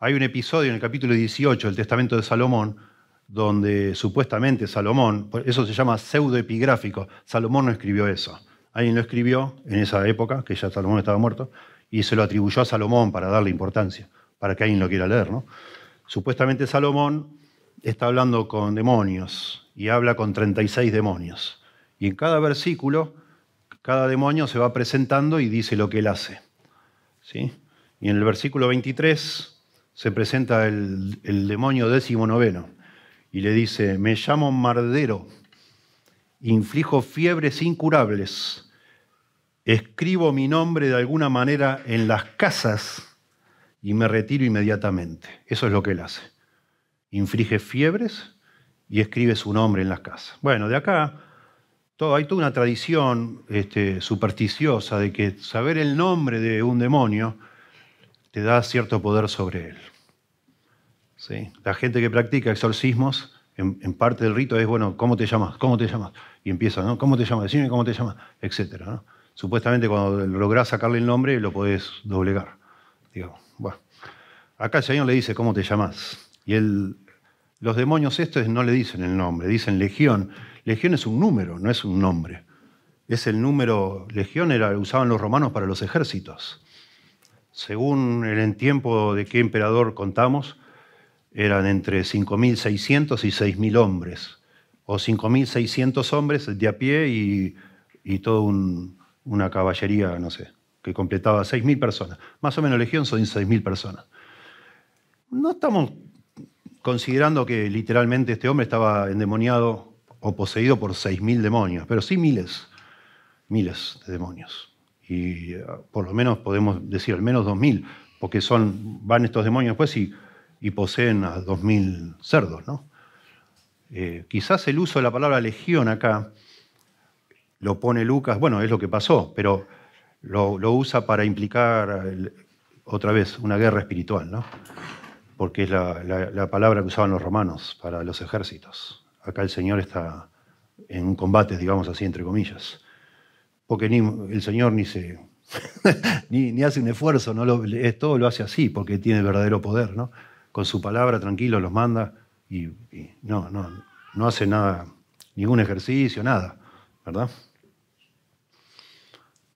Hay un episodio en el capítulo 18 del Testamento de Salomón, donde supuestamente Salomón, eso se llama pseudoepigráfico, Salomón no escribió eso. Alguien lo escribió en esa época, que ya Salomón estaba muerto, y se lo atribuyó a Salomón para darle importancia, para que alguien lo quiera leer. ¿no? Supuestamente Salomón está hablando con demonios y habla con 36 demonios. Y en cada versículo cada demonio se va presentando y dice lo que él hace. ¿sí? Y en el versículo 23 se presenta el, demonio décimo noveno y le dice, me llamo Mardero, inflijo fiebres incurables, escribo mi nombre de alguna manera en las casas y me retiro inmediatamente. Eso es lo que él hace. Inflige fiebres y escribe su nombre en las casas. Bueno, de acá hay toda una tradición este, supersticiosa de que saber el nombre de un demonio te da cierto poder sobre él. La gente que practica exorcismos, en, parte del rito es, bueno, ¿cómo te llamas? ¿Cómo te llamas? Y empieza, ¿Cómo te llamas? Decime cómo te llamas, etc. Supuestamente cuando lográs sacarle el nombre lo podés doblegar. Acá el Señor le dice, ¿cómo te llamas? Y los demonios estos no le dicen el nombre, dicen legión Legión es un número, no es un nombre. Es el número, legión era, usaban los romanos para los ejércitos. Según el tiempo de qué emperador contamos, eran entre 5.600 y 6.000 hombres, o 5.600 hombres de a pie y, toda una caballería, no sé, que completaba 6.000 personas. Más o menos legión son 6.000 personas. No estamos considerando que literalmente este hombre estaba endemoniado o poseído por 6.000 demonios, pero sí miles, miles de demonios. Y eh, por lo menos podemos decir al menos 2.000, porque son, van estos demonios pues y, poseen a 2.000 cerdos. ¿no? Eh, quizás el uso de la palabra legión acá lo pone Lucas, bueno, es lo que pasó, pero lo, usa para implicar otra vez una guerra espiritual, ¿no? porque es la palabra que usaban los romanos para los ejércitos acá el Señor está en un combate, digamos así, entre comillas. Porque el Señor ni ni, hace un esfuerzo, es, todo lo hace así, porque tiene verdadero poder, ¿no? Con su palabra tranquilo los manda y, no, no, no hace nada, ningún ejercicio, nada, ¿verdad?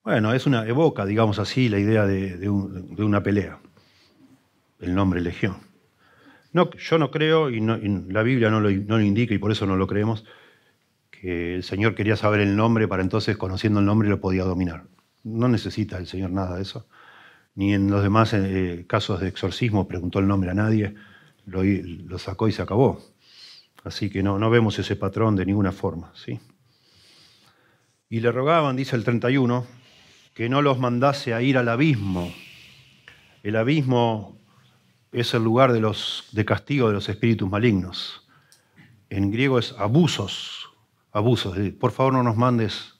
Bueno, es una, evoca, digamos así, la idea de, de una pelea, el nombre Legión yo no creo, y, la Biblia no lo, indica y por eso no lo creemos, que el Señor quería saber el nombre para entonces, conociendo el nombre, lo podía dominar. No necesita el Señor nada de eso. Ni en los demás eh, casos de exorcismo preguntó el nombre a nadie, lo, sacó y se acabó. Así que no, vemos ese patrón de ninguna forma. ¿sí? Y le rogaban, dice el 31, que no los mandase a ir al abismo. El abismo es el lugar de, los, de castigo de los espíritus malignos. En griego es abusos, abusos. Por favor no nos mandes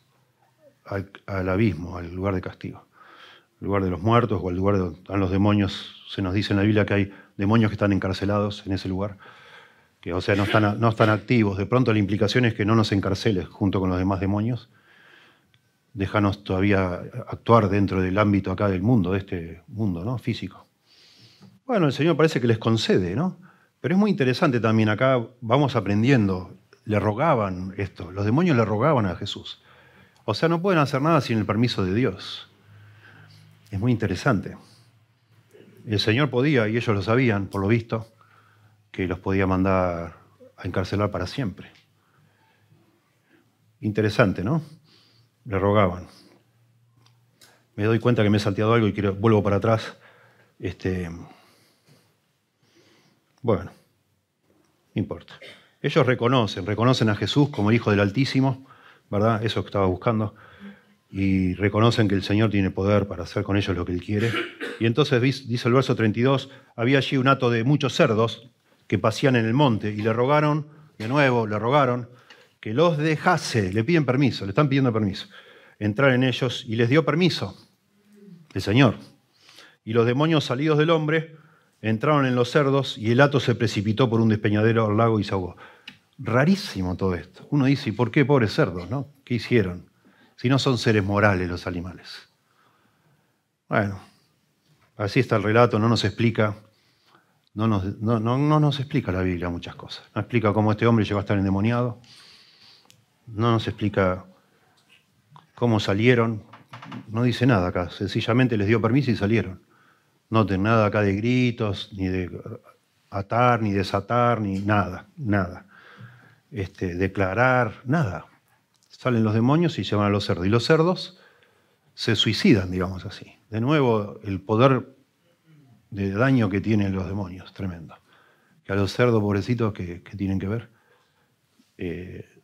al, abismo, al lugar de castigo, al lugar de los muertos o al lugar donde están los demonios. Se nos dice en la Biblia que hay demonios que están encarcelados en ese lugar, que o sea, no están, no están activos. De pronto la implicación es que no nos encarceles junto con los demás demonios. Déjanos todavía actuar dentro del ámbito acá del mundo, de este mundo ¿no? físico. Bueno, el Señor parece que les concede, ¿no? Pero es muy interesante también, acá vamos aprendiendo, le rogaban esto, los demonios le rogaban a Jesús. O sea, no pueden hacer nada sin el permiso de Dios. Es muy interesante. El Señor podía, y ellos lo sabían, por lo visto, que los podía mandar a encarcelar para siempre. Interesante, ¿no? Le rogaban. Me doy cuenta que me he salteado algo y quiero, vuelvo para atrás. Este, bueno, no importa. Ellos reconocen, reconocen a Jesús como Hijo del Altísimo, ¿verdad? Eso que estaba buscando. Y reconocen que el Señor tiene poder para hacer con ellos lo que Él quiere. Y entonces dice el verso 32, había allí un hato de muchos cerdos que pasían en el monte y le rogaron, de nuevo, le rogaron que los dejase, le piden permiso, le están pidiendo permiso, entrar en ellos y les dio permiso el Señor. Y los demonios salidos del hombre entraron en los cerdos y el hato se precipitó por un despeñadero al lago y se ahogó. Rarísimo todo esto. Uno dice, ¿y por qué pobres cerdos? No? ¿Qué hicieron? Si no son seres morales los animales. Bueno, así está el relato, no nos explica, no nos, no nos explica la Biblia muchas cosas. No explica cómo este hombre llegó a estar endemoniado, no nos explica cómo salieron, no dice nada acá, sencillamente les dio permiso y salieron. No nada acá de gritos, ni de atar, ni desatar, ni nada, nada. Este, declarar, nada. Salen los demonios y llevan a los cerdos. Y los cerdos se suicidan, digamos así. De nuevo, el poder de daño que tienen los demonios, tremendo. Que a los cerdos pobrecitos que, tienen que ver. Eh,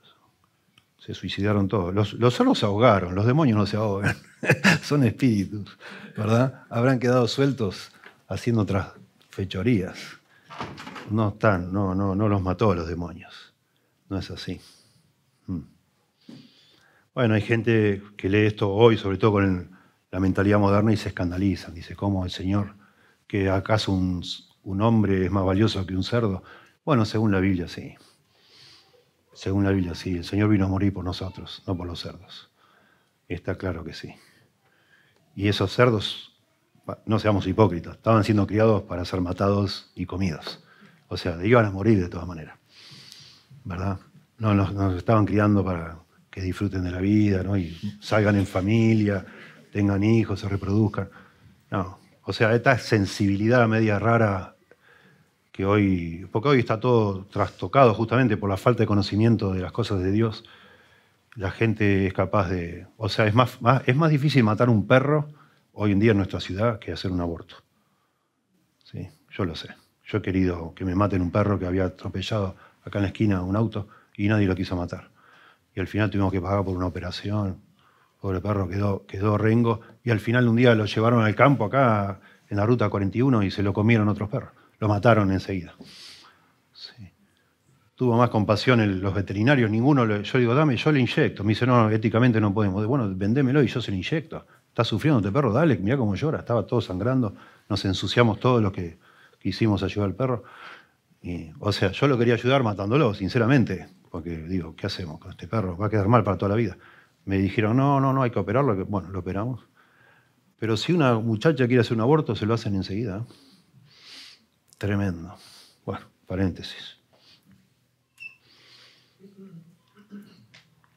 se suicidaron todos. Los, los se ahogaron, los demonios no se ahogan, son espíritus, ¿verdad? Habrán quedado sueltos haciendo otras fechorías. No están, no, no, no los mató a los demonios. No es así. Mm. Bueno, hay gente que lee esto hoy, sobre todo con la mentalidad moderna, y se escandalizan. Dice, ¿cómo el Señor, que acaso un, un hombre es más valioso que un cerdo? Bueno, según la Biblia, sí. Según la Biblia, sí, el Señor vino a morir por nosotros, no por los cerdos. Está claro que sí. Y esos cerdos, no seamos hipócritas, estaban siendo criados para ser matados y comidos. O sea, iban a morir de todas maneras. ¿Verdad? No, nos, estaban criando para que disfruten de la vida, ¿no? Y salgan en familia, tengan hijos, se reproduzcan. No. O sea, esta sensibilidad media rara hoy, porque hoy está todo trastocado justamente por la falta de conocimiento de las cosas de Dios, la gente es capaz de, o sea, es más, es más difícil matar un perro hoy en día en nuestra ciudad que hacer un aborto. Sí, yo lo sé. Yo he querido que me maten un perro que había atropellado acá en la esquina un auto y nadie lo quiso matar. Y al final tuvimos que pagar por una operación. Pobre perro quedó, quedó rengo. Y al final un día lo llevaron al campo acá en la ruta 41 y se lo comieron otros perros lo mataron enseguida. Tuvo más compasión el, los veterinarios, ninguno, le, yo digo, dame, yo le inyecto. Me dice, no, éticamente no podemos. Bueno, vendémelo y yo se lo inyecto. Está sufriendo este perro, dale, mira cómo llora, estaba todo sangrando, nos ensuciamos todos los que quisimos ayudar al perro. o sea, yo lo quería ayudar matándolo, sinceramente, porque digo, ¿qué hacemos con este perro? Va a quedar mal para toda la vida. Me dijeron, no, no, no, hay que operarlo. Bueno, lo operamos. Pero si una muchacha quiere hacer un aborto, se lo hacen enseguida. ¿eh? Tremendo. Bueno, paréntesis.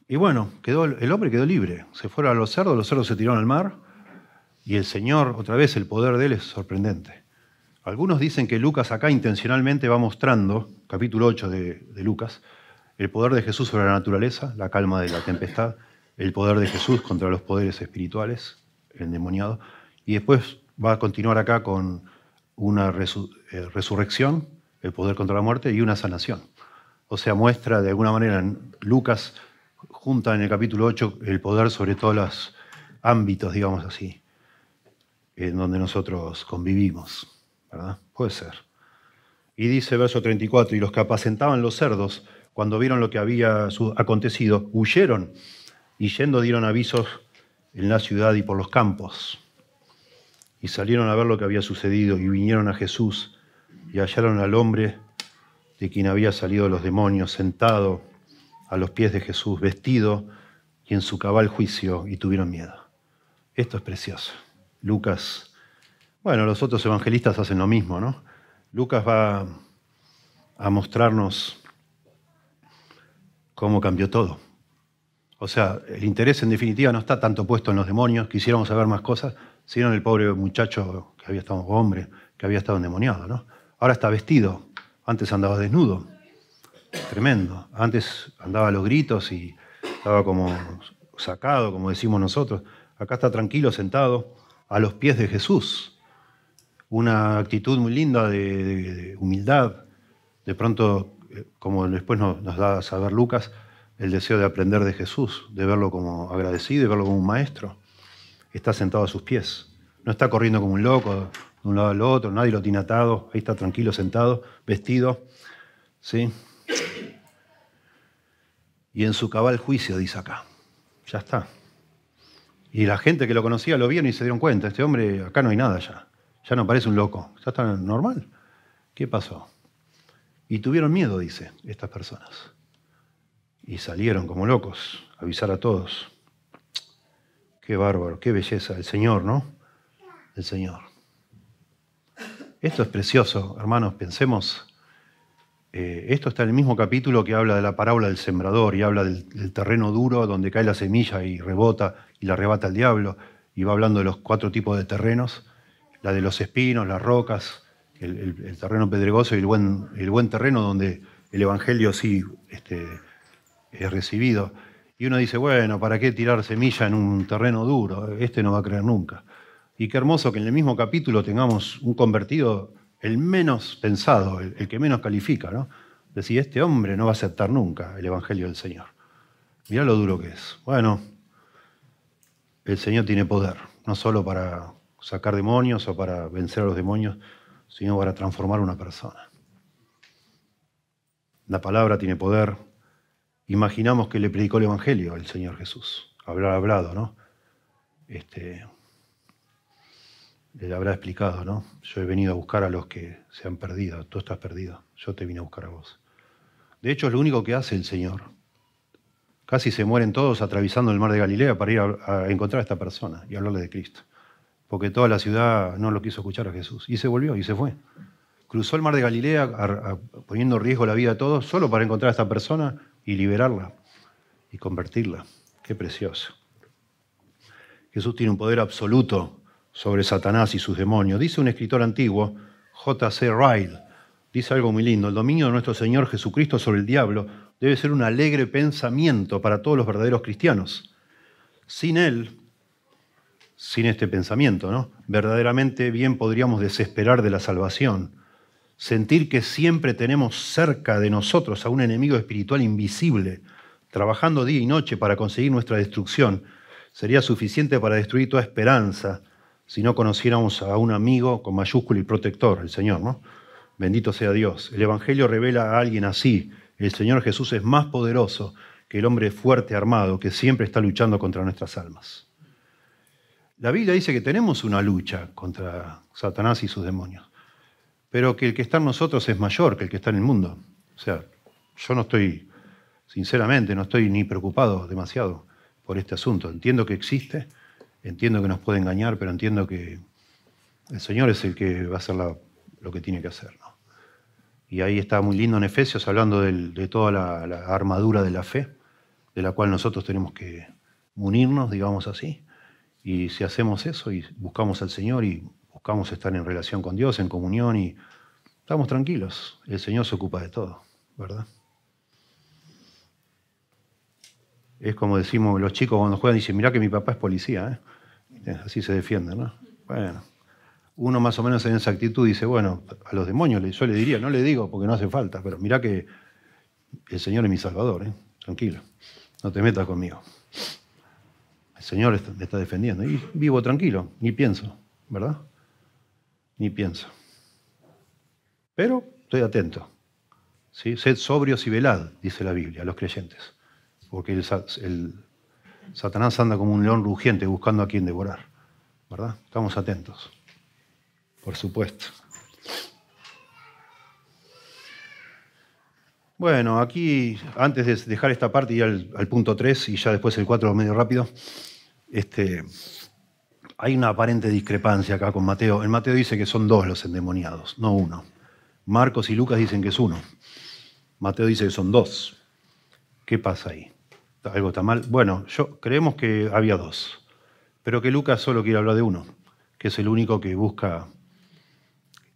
Y bueno, quedó, el hombre quedó libre. Se fueron a los cerdos, los cerdos se tiraron al mar y el Señor, otra vez, el poder de él es sorprendente. Algunos dicen que Lucas acá intencionalmente va mostrando, capítulo 8 de, de Lucas, el poder de Jesús sobre la naturaleza, la calma de la tempestad, el poder de Jesús contra los poderes espirituales, el endemoniado, y después va a continuar acá con una eh, resurrección, el poder contra la muerte, y una sanación. O sea, muestra de alguna manera, Lucas junta en el capítulo 8 el poder sobre todos los ámbitos, digamos así, en donde nosotros convivimos, ¿verdad? Puede ser. Y dice verso 34, y los que apacentaban los cerdos, cuando vieron lo que había acontecido, huyeron y yendo dieron avisos en la ciudad y por los campos y salieron a ver lo que había sucedido y vinieron a Jesús y hallaron al hombre de quien había salido los demonios, sentado a los pies de Jesús, vestido y en su cabal juicio, y tuvieron miedo. Esto es precioso. Lucas, bueno, los otros evangelistas hacen lo mismo, ¿no? Lucas va a mostrarnos cómo cambió todo. O sea, el interés en definitiva no está tanto puesto en los demonios, quisiéramos saber más cosas, sino el pobre muchacho que había estado, hombre, que había estado endemoniado, ¿no? Ahora está vestido, antes andaba desnudo, tremendo. Antes andaba a los gritos y estaba como sacado, como decimos nosotros. Acá está tranquilo, sentado, a los pies de Jesús. Una actitud muy linda de, humildad. De pronto, eh, como después nos, da a saber Lucas, el deseo de aprender de Jesús, de verlo como agradecido, de verlo como un maestro está sentado a sus pies. No está corriendo como un loco de un lado al otro, nadie lo tiene atado, ahí está tranquilo, sentado, vestido. ¿sí? Y en su cabal juicio, dice acá. Ya está. Y la gente que lo conocía lo vieron y se dieron cuenta, este hombre acá no hay nada ya. Ya no parece un loco, ya está normal. ¿Qué pasó? Y tuvieron miedo, dice, estas personas. Y salieron como locos, a avisar a todos. Qué bárbaro, qué belleza, el Señor, ¿no? El Señor. Esto es precioso, hermanos, pensemos. Eh, esto está en el mismo capítulo que habla de la parábola del sembrador y habla del, terreno duro donde cae la semilla y rebota y la arrebata el diablo. Y va hablando de los cuatro tipos de terrenos, la de los espinos, las rocas, el, terreno pedregoso y el buen, terreno donde el Evangelio sí este, es recibido. Y uno dice, bueno, ¿para qué tirar semilla en un terreno duro? Este no va a creer nunca. Y qué hermoso que en el mismo capítulo tengamos un convertido, el menos pensado, el, que menos califica, ¿no? Decir, este hombre no va a aceptar nunca el Evangelio del Señor. Mirá lo duro que es. Bueno, el Señor tiene poder, no solo para sacar demonios o para vencer a los demonios, sino para transformar una persona. La palabra tiene poder, imaginamos que le predicó el Evangelio al Señor Jesús. Habrá hablado, ¿no? Este, le habrá explicado, ¿no? Yo he venido a buscar a los que se han perdido, tú estás perdido, yo te vine a buscar a vos. De hecho, es lo único que hace el Señor. Casi se mueren todos atravesando el mar de Galilea para ir a, encontrar a esta persona y hablarle de Cristo. Porque toda la ciudad no lo quiso escuchar a Jesús. Y se volvió y se fue. Cruzó el mar de Galilea poniendo en riesgo la vida de todos solo para encontrar a esta persona y liberarla y convertirla. Qué precioso. Jesús tiene un poder absoluto sobre Satanás y sus demonios. Dice un escritor antiguo, J.C. Ryle, dice algo muy lindo, el dominio de nuestro Señor Jesucristo sobre el diablo debe ser un alegre pensamiento para todos los verdaderos cristianos. Sin Él, sin este pensamiento, ¿no? verdaderamente bien podríamos desesperar de la salvación sentir que siempre tenemos cerca de nosotros a un enemigo espiritual invisible, trabajando día y noche para conseguir nuestra destrucción, sería suficiente para destruir toda esperanza si no conociéramos a un amigo con mayúscula y protector, el Señor, ¿no? Bendito sea Dios. El Evangelio revela a alguien así. El Señor Jesús es más poderoso que el hombre fuerte armado que siempre está luchando contra nuestras almas. La Biblia dice que tenemos una lucha contra Satanás y sus demonios pero que el que está en nosotros es mayor que el que está en el mundo. O sea, yo no estoy, sinceramente, no estoy ni preocupado demasiado por este asunto. Entiendo que existe, entiendo que nos puede engañar, pero entiendo que el Señor es el que va a hacer lo que tiene que hacer. Y ahí está muy lindo en Efesios hablando de toda la, la armadura de la fe, de la cual nosotros tenemos que unirnos, digamos así. Y si hacemos eso y buscamos al Señor y a estar en relación con Dios, en comunión y estamos tranquilos. El Señor se ocupa de todo, ¿verdad? Es como decimos los chicos cuando juegan, dicen, mirá que mi papá es policía, ¿eh?". Eh, así se defiende, ¿no? Bueno, uno más o menos en esa actitud dice, bueno, a los demonios yo le diría, no le digo porque no hace falta, pero mirá que el Señor es mi salvador, ¿eh? tranquilo, no te metas conmigo. El Señor me está defendiendo y vivo tranquilo, ni pienso, ¿verdad? ni pienso. Pero estoy atento. ¿sí? Sed sobrios y velad, dice la Biblia, a los creyentes. Porque el, Satanás anda como un león rugiente buscando a quien devorar. ¿Verdad? Estamos atentos. Por supuesto. Bueno, aquí, antes de dejar esta parte y al, al punto 3, y ya después el 4 medio rápido, este, hay una aparente discrepancia acá con Mateo. En Mateo dice que son dos los endemoniados, no uno. Marcos y Lucas dicen que es uno. Mateo dice que son dos. ¿Qué pasa ahí? ¿Algo está mal? Bueno, yo, creemos que había dos, pero que Lucas solo quiere hablar de uno, que es el único que busca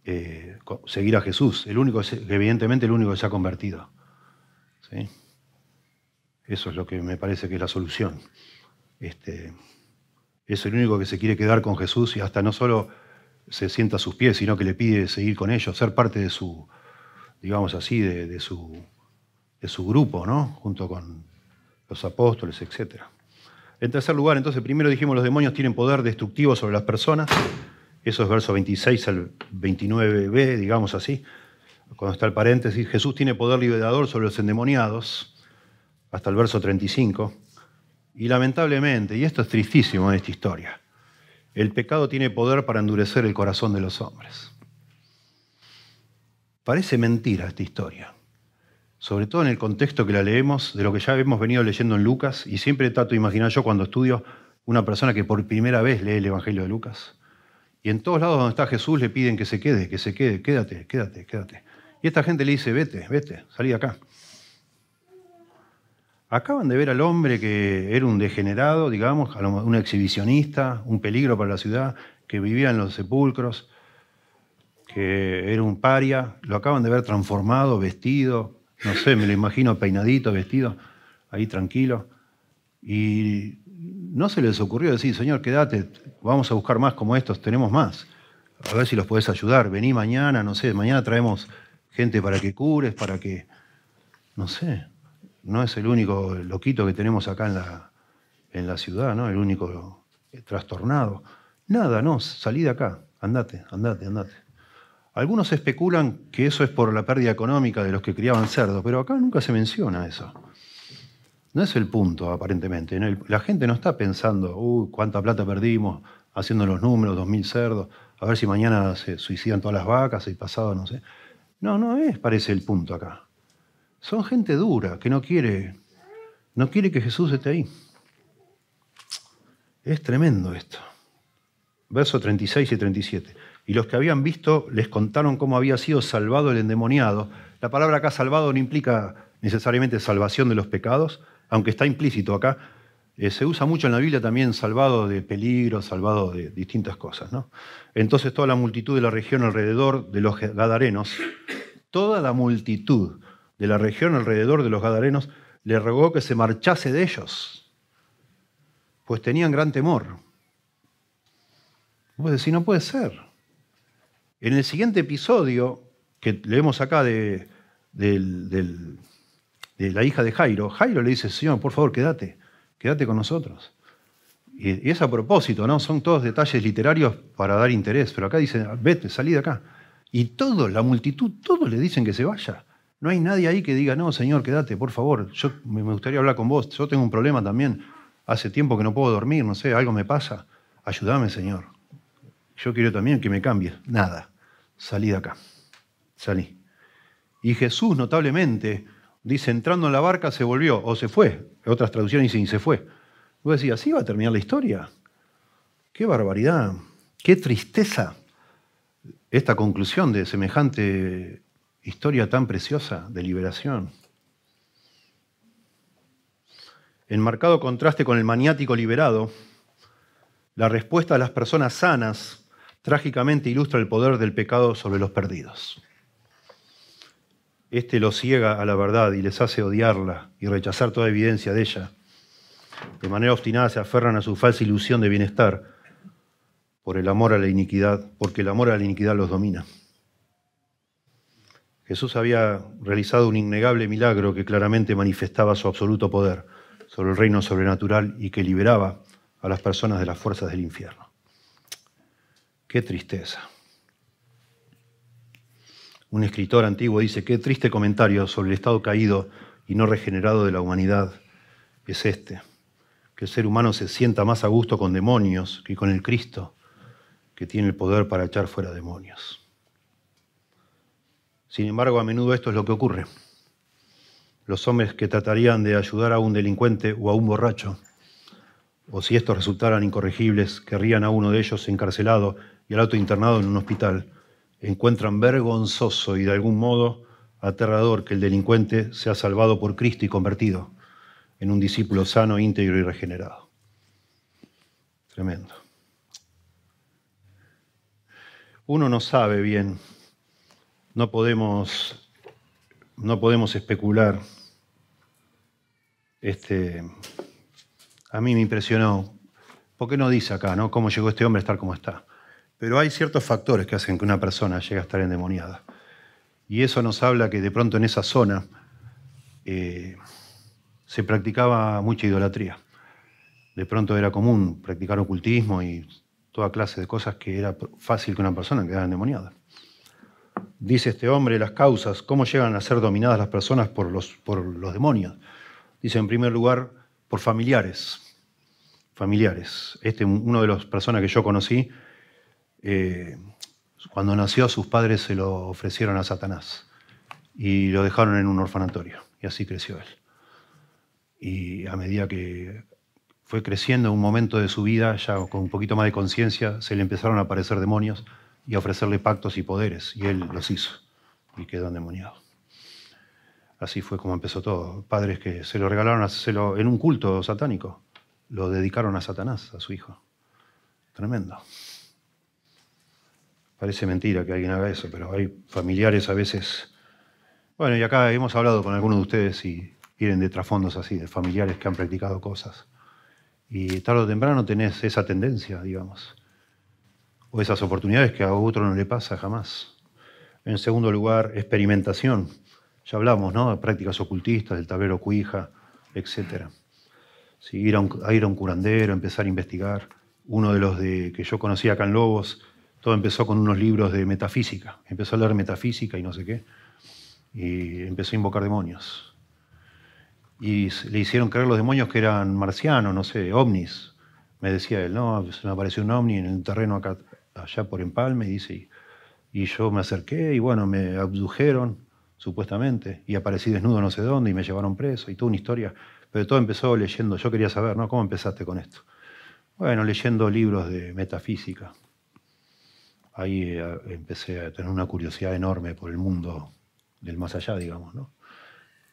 eh, seguir a Jesús, el único, evidentemente el único que se ha convertido. Eso es lo que me parece que es la solución. Este, es el único que se quiere quedar con Jesús y hasta no solo se sienta a sus pies, sino que le pide seguir con ellos, ser parte de su, digamos así, de, su, de su grupo, ¿no? Junto con los apóstoles, etc. En tercer lugar, entonces, primero dijimos, los demonios tienen poder destructivo sobre las personas. Eso es verso 26 al 29b, digamos así. Cuando está el paréntesis, Jesús tiene poder liberador sobre los endemoniados, hasta el verso 35. Y lamentablemente, y esto es tristísimo en esta historia, el pecado tiene poder para endurecer el corazón de los hombres. Parece mentira esta historia, sobre todo en el contexto que la leemos, de lo que ya hemos venido leyendo en Lucas, y siempre trato de imaginar yo cuando estudio una persona que por primera vez lee el Evangelio de Lucas. Y en todos lados donde está Jesús le piden que se quede, que se quede, quédate, quédate, quédate. Y esta gente le dice, vete, vete, salí de acá. Acaban de ver al hombre que era un degenerado, digamos, un exhibicionista, un peligro para la ciudad, que vivía en los sepulcros, que era un paria. Lo acaban de ver transformado, vestido, no sé, me lo imagino peinadito, vestido, ahí tranquilo. Y no se les ocurrió decir, Señor, quédate, vamos a buscar más como estos, tenemos más. A ver si los podés ayudar, vení mañana, no sé, mañana traemos gente para que cures, para que, no sé no es el único loquito que tenemos acá en la, ciudad, ¿no? El único trastornado. Nada, no, salí de acá, andate, andate, andate. Algunos especulan que eso es por la pérdida económica de los que criaban cerdos, pero acá nunca se menciona eso. No es el punto, aparentemente. La gente no está pensando, uy, cuánta plata perdimos haciendo los números, 2.000 cerdos, a ver si mañana se suicidan todas las vacas y pasado, no sé. No, no es, parece el punto acá. Son gente dura que no quiere, no quiere que Jesús esté ahí. Es tremendo esto. Verso 36 y 37. Y los que habían visto les contaron cómo había sido salvado el endemoniado. La palabra acá salvado no implica necesariamente salvación de los pecados, aunque está implícito acá. Eh, se usa mucho en la Biblia también salvado de peligro, salvado de distintas cosas. ¿no? Entonces toda la multitud de la región alrededor de los gadarenos, toda la multitud de la región alrededor de los Gadarenos le rogó que se marchase de ellos, pues tenían gran temor. Pues decís, no puede ser. En el siguiente episodio que leemos acá de, de, la hija de Jairo, Jairo le dice, Señor, por favor, quédate, quédate con nosotros. Y, es a propósito, ¿no? Son todos detalles literarios para dar interés, pero acá dice, vete, salí de acá. Y todos, la multitud, todos le dicen que se vaya. No hay nadie ahí que diga, no, señor, quédate, por favor, yo me gustaría hablar con vos, yo tengo un problema también, hace tiempo que no puedo dormir, no sé, algo me pasa, ayúdame, señor. Yo quiero también que me cambie Nada, salí de acá, salí. Y Jesús, notablemente, dice, entrando en la barca, se volvió, o se fue, otras traducciones dicen, se fue. Vos decía así va a terminar la historia. Qué barbaridad, qué tristeza esta conclusión de semejante historia tan preciosa de liberación. En marcado contraste con el maniático liberado, la respuesta de las personas sanas trágicamente ilustra el poder del pecado sobre los perdidos. Este los ciega a la verdad y les hace odiarla y rechazar toda evidencia de ella. De manera obstinada se aferran a su falsa ilusión de bienestar por el amor a la iniquidad, porque el amor a la iniquidad los domina. Jesús había realizado un innegable milagro que claramente manifestaba su absoluto poder sobre el reino sobrenatural y que liberaba a las personas de las fuerzas del infierno. Qué tristeza. Un escritor antiguo dice, qué triste comentario sobre el estado caído y no regenerado de la humanidad es este, que el ser humano se sienta más a gusto con demonios que con el Cristo, que tiene el poder para echar fuera demonios. Sin embargo, a menudo esto es lo que ocurre. Los hombres que tratarían de ayudar a un delincuente o a un borracho, o si estos resultaran incorregibles, querrían a uno de ellos encarcelado y al otro internado en un hospital, encuentran vergonzoso y de algún modo aterrador que el delincuente sea salvado por Cristo y convertido en un discípulo sano, íntegro y regenerado. Tremendo. Uno no sabe bien no podemos, no podemos especular. Este, a mí me impresionó, porque no dice acá, ¿no? Cómo llegó este hombre a estar como está. Pero hay ciertos factores que hacen que una persona llegue a estar endemoniada. Y eso nos habla que de pronto en esa zona eh, se practicaba mucha idolatría. De pronto era común practicar ocultismo y toda clase de cosas que era fácil que una persona quedara endemoniada dice este hombre, las causas, cómo llegan a ser dominadas las personas por los, por los demonios. Dice, en primer lugar, por familiares. Familiares. Este, uno de las personas que yo conocí, eh, cuando nació, sus padres se lo ofrecieron a Satanás y lo dejaron en un orfanatorio. Y así creció él. Y a medida que fue creciendo un momento de su vida, ya con un poquito más de conciencia, se le empezaron a aparecer demonios y ofrecerle pactos y poderes, y él los hizo, y quedó endemoniado. Así fue como empezó todo. Padres que se lo regalaron en un culto satánico, lo dedicaron a Satanás, a su hijo. Tremendo. Parece mentira que alguien haga eso, pero hay familiares a veces... Bueno, y acá hemos hablado con algunos de ustedes y vienen de trasfondos así, de familiares que han practicado cosas. Y tarde o temprano tenés esa tendencia, digamos o esas oportunidades que a otro no le pasa jamás. En segundo lugar, experimentación. Ya hablamos, ¿no? De prácticas ocultistas, del tablero cuija, etc. Sí, ir, a un, a un curandero, empezar a investigar. Uno de los de, que yo conocía acá en Lobos, todo empezó con unos libros de metafísica. Empezó a leer metafísica y no sé qué. Y empezó a invocar demonios. Y le hicieron creer los demonios que eran marcianos, no sé, ovnis. Me decía él, no, me apareció un ovni en el terreno acá allá por Empalme, dice, y, yo me acerqué y bueno, me abdujeron, supuestamente, y aparecí desnudo no sé dónde y me llevaron preso y toda una historia. Pero todo empezó leyendo, yo quería saber, ¿no? ¿Cómo empezaste con esto? Bueno, leyendo libros de metafísica. Ahí eh, empecé a tener una curiosidad enorme por el mundo del más allá, digamos, ¿no?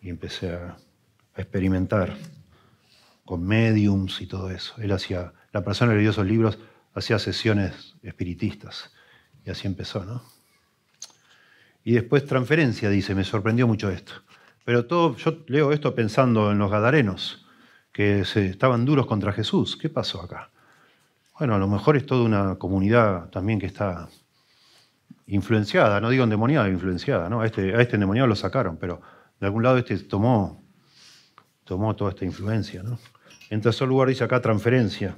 Y empecé a, experimentar con mediums y todo eso. Él hacía, la persona le dio esos libros hacía sesiones espiritistas. Y así empezó, ¿no? Y después transferencia, dice, me sorprendió mucho esto. Pero todo, yo leo esto pensando en los gadarenos, que se, estaban duros contra Jesús. ¿Qué pasó acá? Bueno, a lo mejor es toda una comunidad también que está influenciada, no digo endemoniada, influenciada, ¿no? A este, a este endemoniado lo sacaron, pero de algún lado este tomó, tomó toda esta influencia, ¿no? En tercer lugar dice acá transferencia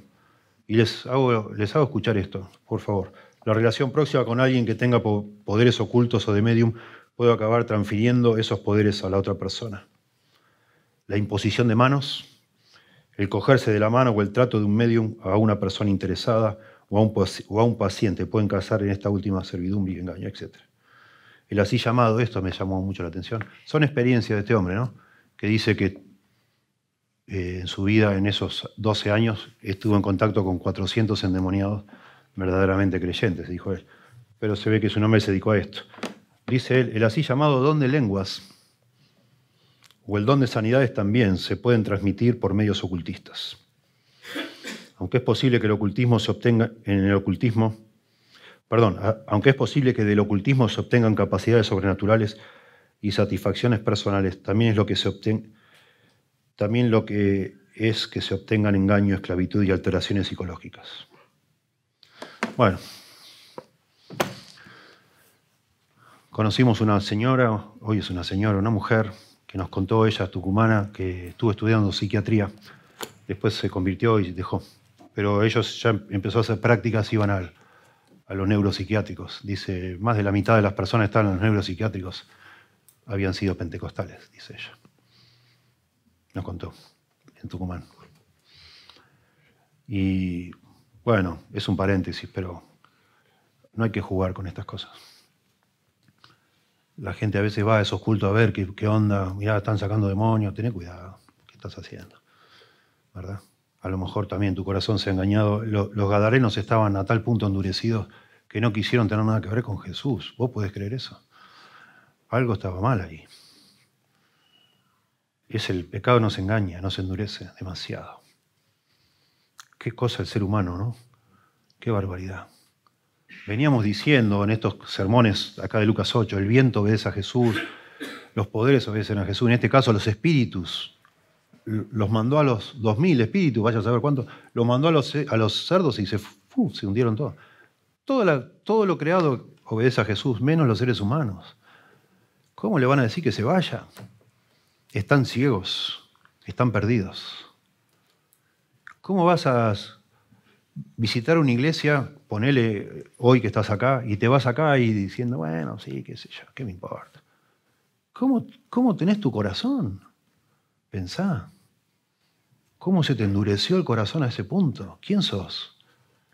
y les hago, les hago escuchar esto, por favor. La relación próxima con alguien que tenga poderes ocultos o de medium puede acabar transfiriendo esos poderes a la otra persona. La imposición de manos, el cogerse de la mano o el trato de un medium a una persona interesada o a un, paciente pueden causar en esta última servidumbre y engaño, etc. El así llamado, esto me llamó mucho la atención, son experiencias de este hombre, ¿no? Que dice que eh, en su vida, en esos 12 años, estuvo en contacto con 400 endemoniados verdaderamente creyentes, dijo él. Pero se ve que su nombre se dedicó a esto. Dice él, el así llamado don de lenguas o el don de sanidades también se pueden transmitir por medios ocultistas. Aunque es posible que el ocultismo se obtenga en el ocultismo, perdón, aunque es posible que del ocultismo se obtengan capacidades sobrenaturales y satisfacciones personales, también es lo que se obtiene también lo que es que se obtengan engaño, esclavitud y alteraciones psicológicas. Bueno, conocimos una señora, hoy es una señora, una mujer, que nos contó ella, tucumana, que estuvo estudiando psiquiatría, después se convirtió y dejó. Pero ellos ya em-, empezó a hacer prácticas, iban al, a los neuropsiquiátricos. Dice, más de la mitad de las personas que estaban en los neuropsiquiátricos habían sido pentecostales, dice ella nos contó, en Tucumán. Y bueno, es un paréntesis, pero no hay que jugar con estas cosas. La gente a veces va a esos cultos a ver qué, onda, mirá, están sacando demonios, tené cuidado, ¿qué estás haciendo? ¿Verdad? A lo mejor también tu corazón se ha engañado. Los, los gadarenos estaban a tal punto endurecidos que no quisieron tener nada que ver con Jesús. ¿Vos podés creer eso? Algo estaba mal ahí es el pecado nos engaña, nos endurece demasiado. Qué cosa el ser humano, ¿no? Qué barbaridad. Veníamos diciendo en estos sermones acá de Lucas 8, el viento obedece a Jesús, los poderes obedecen a Jesús, en este caso los espíritus. Los mandó a los 2.000 espíritus, vaya a saber cuántos, los mandó a los, a los cerdos y se, se hundieron todos. todo lo creado obedece a Jesús, menos los seres humanos. ¿Cómo le van a decir que se vaya? están ciegos, están perdidos. ¿Cómo vas a visitar una iglesia, ponele hoy que estás acá, y te vas acá y diciendo, bueno, sí, qué sé yo, qué me importa? ¿Cómo, cómo tenés tu corazón? Pensá. ¿Cómo se te endureció el corazón a ese punto? ¿Quién sos?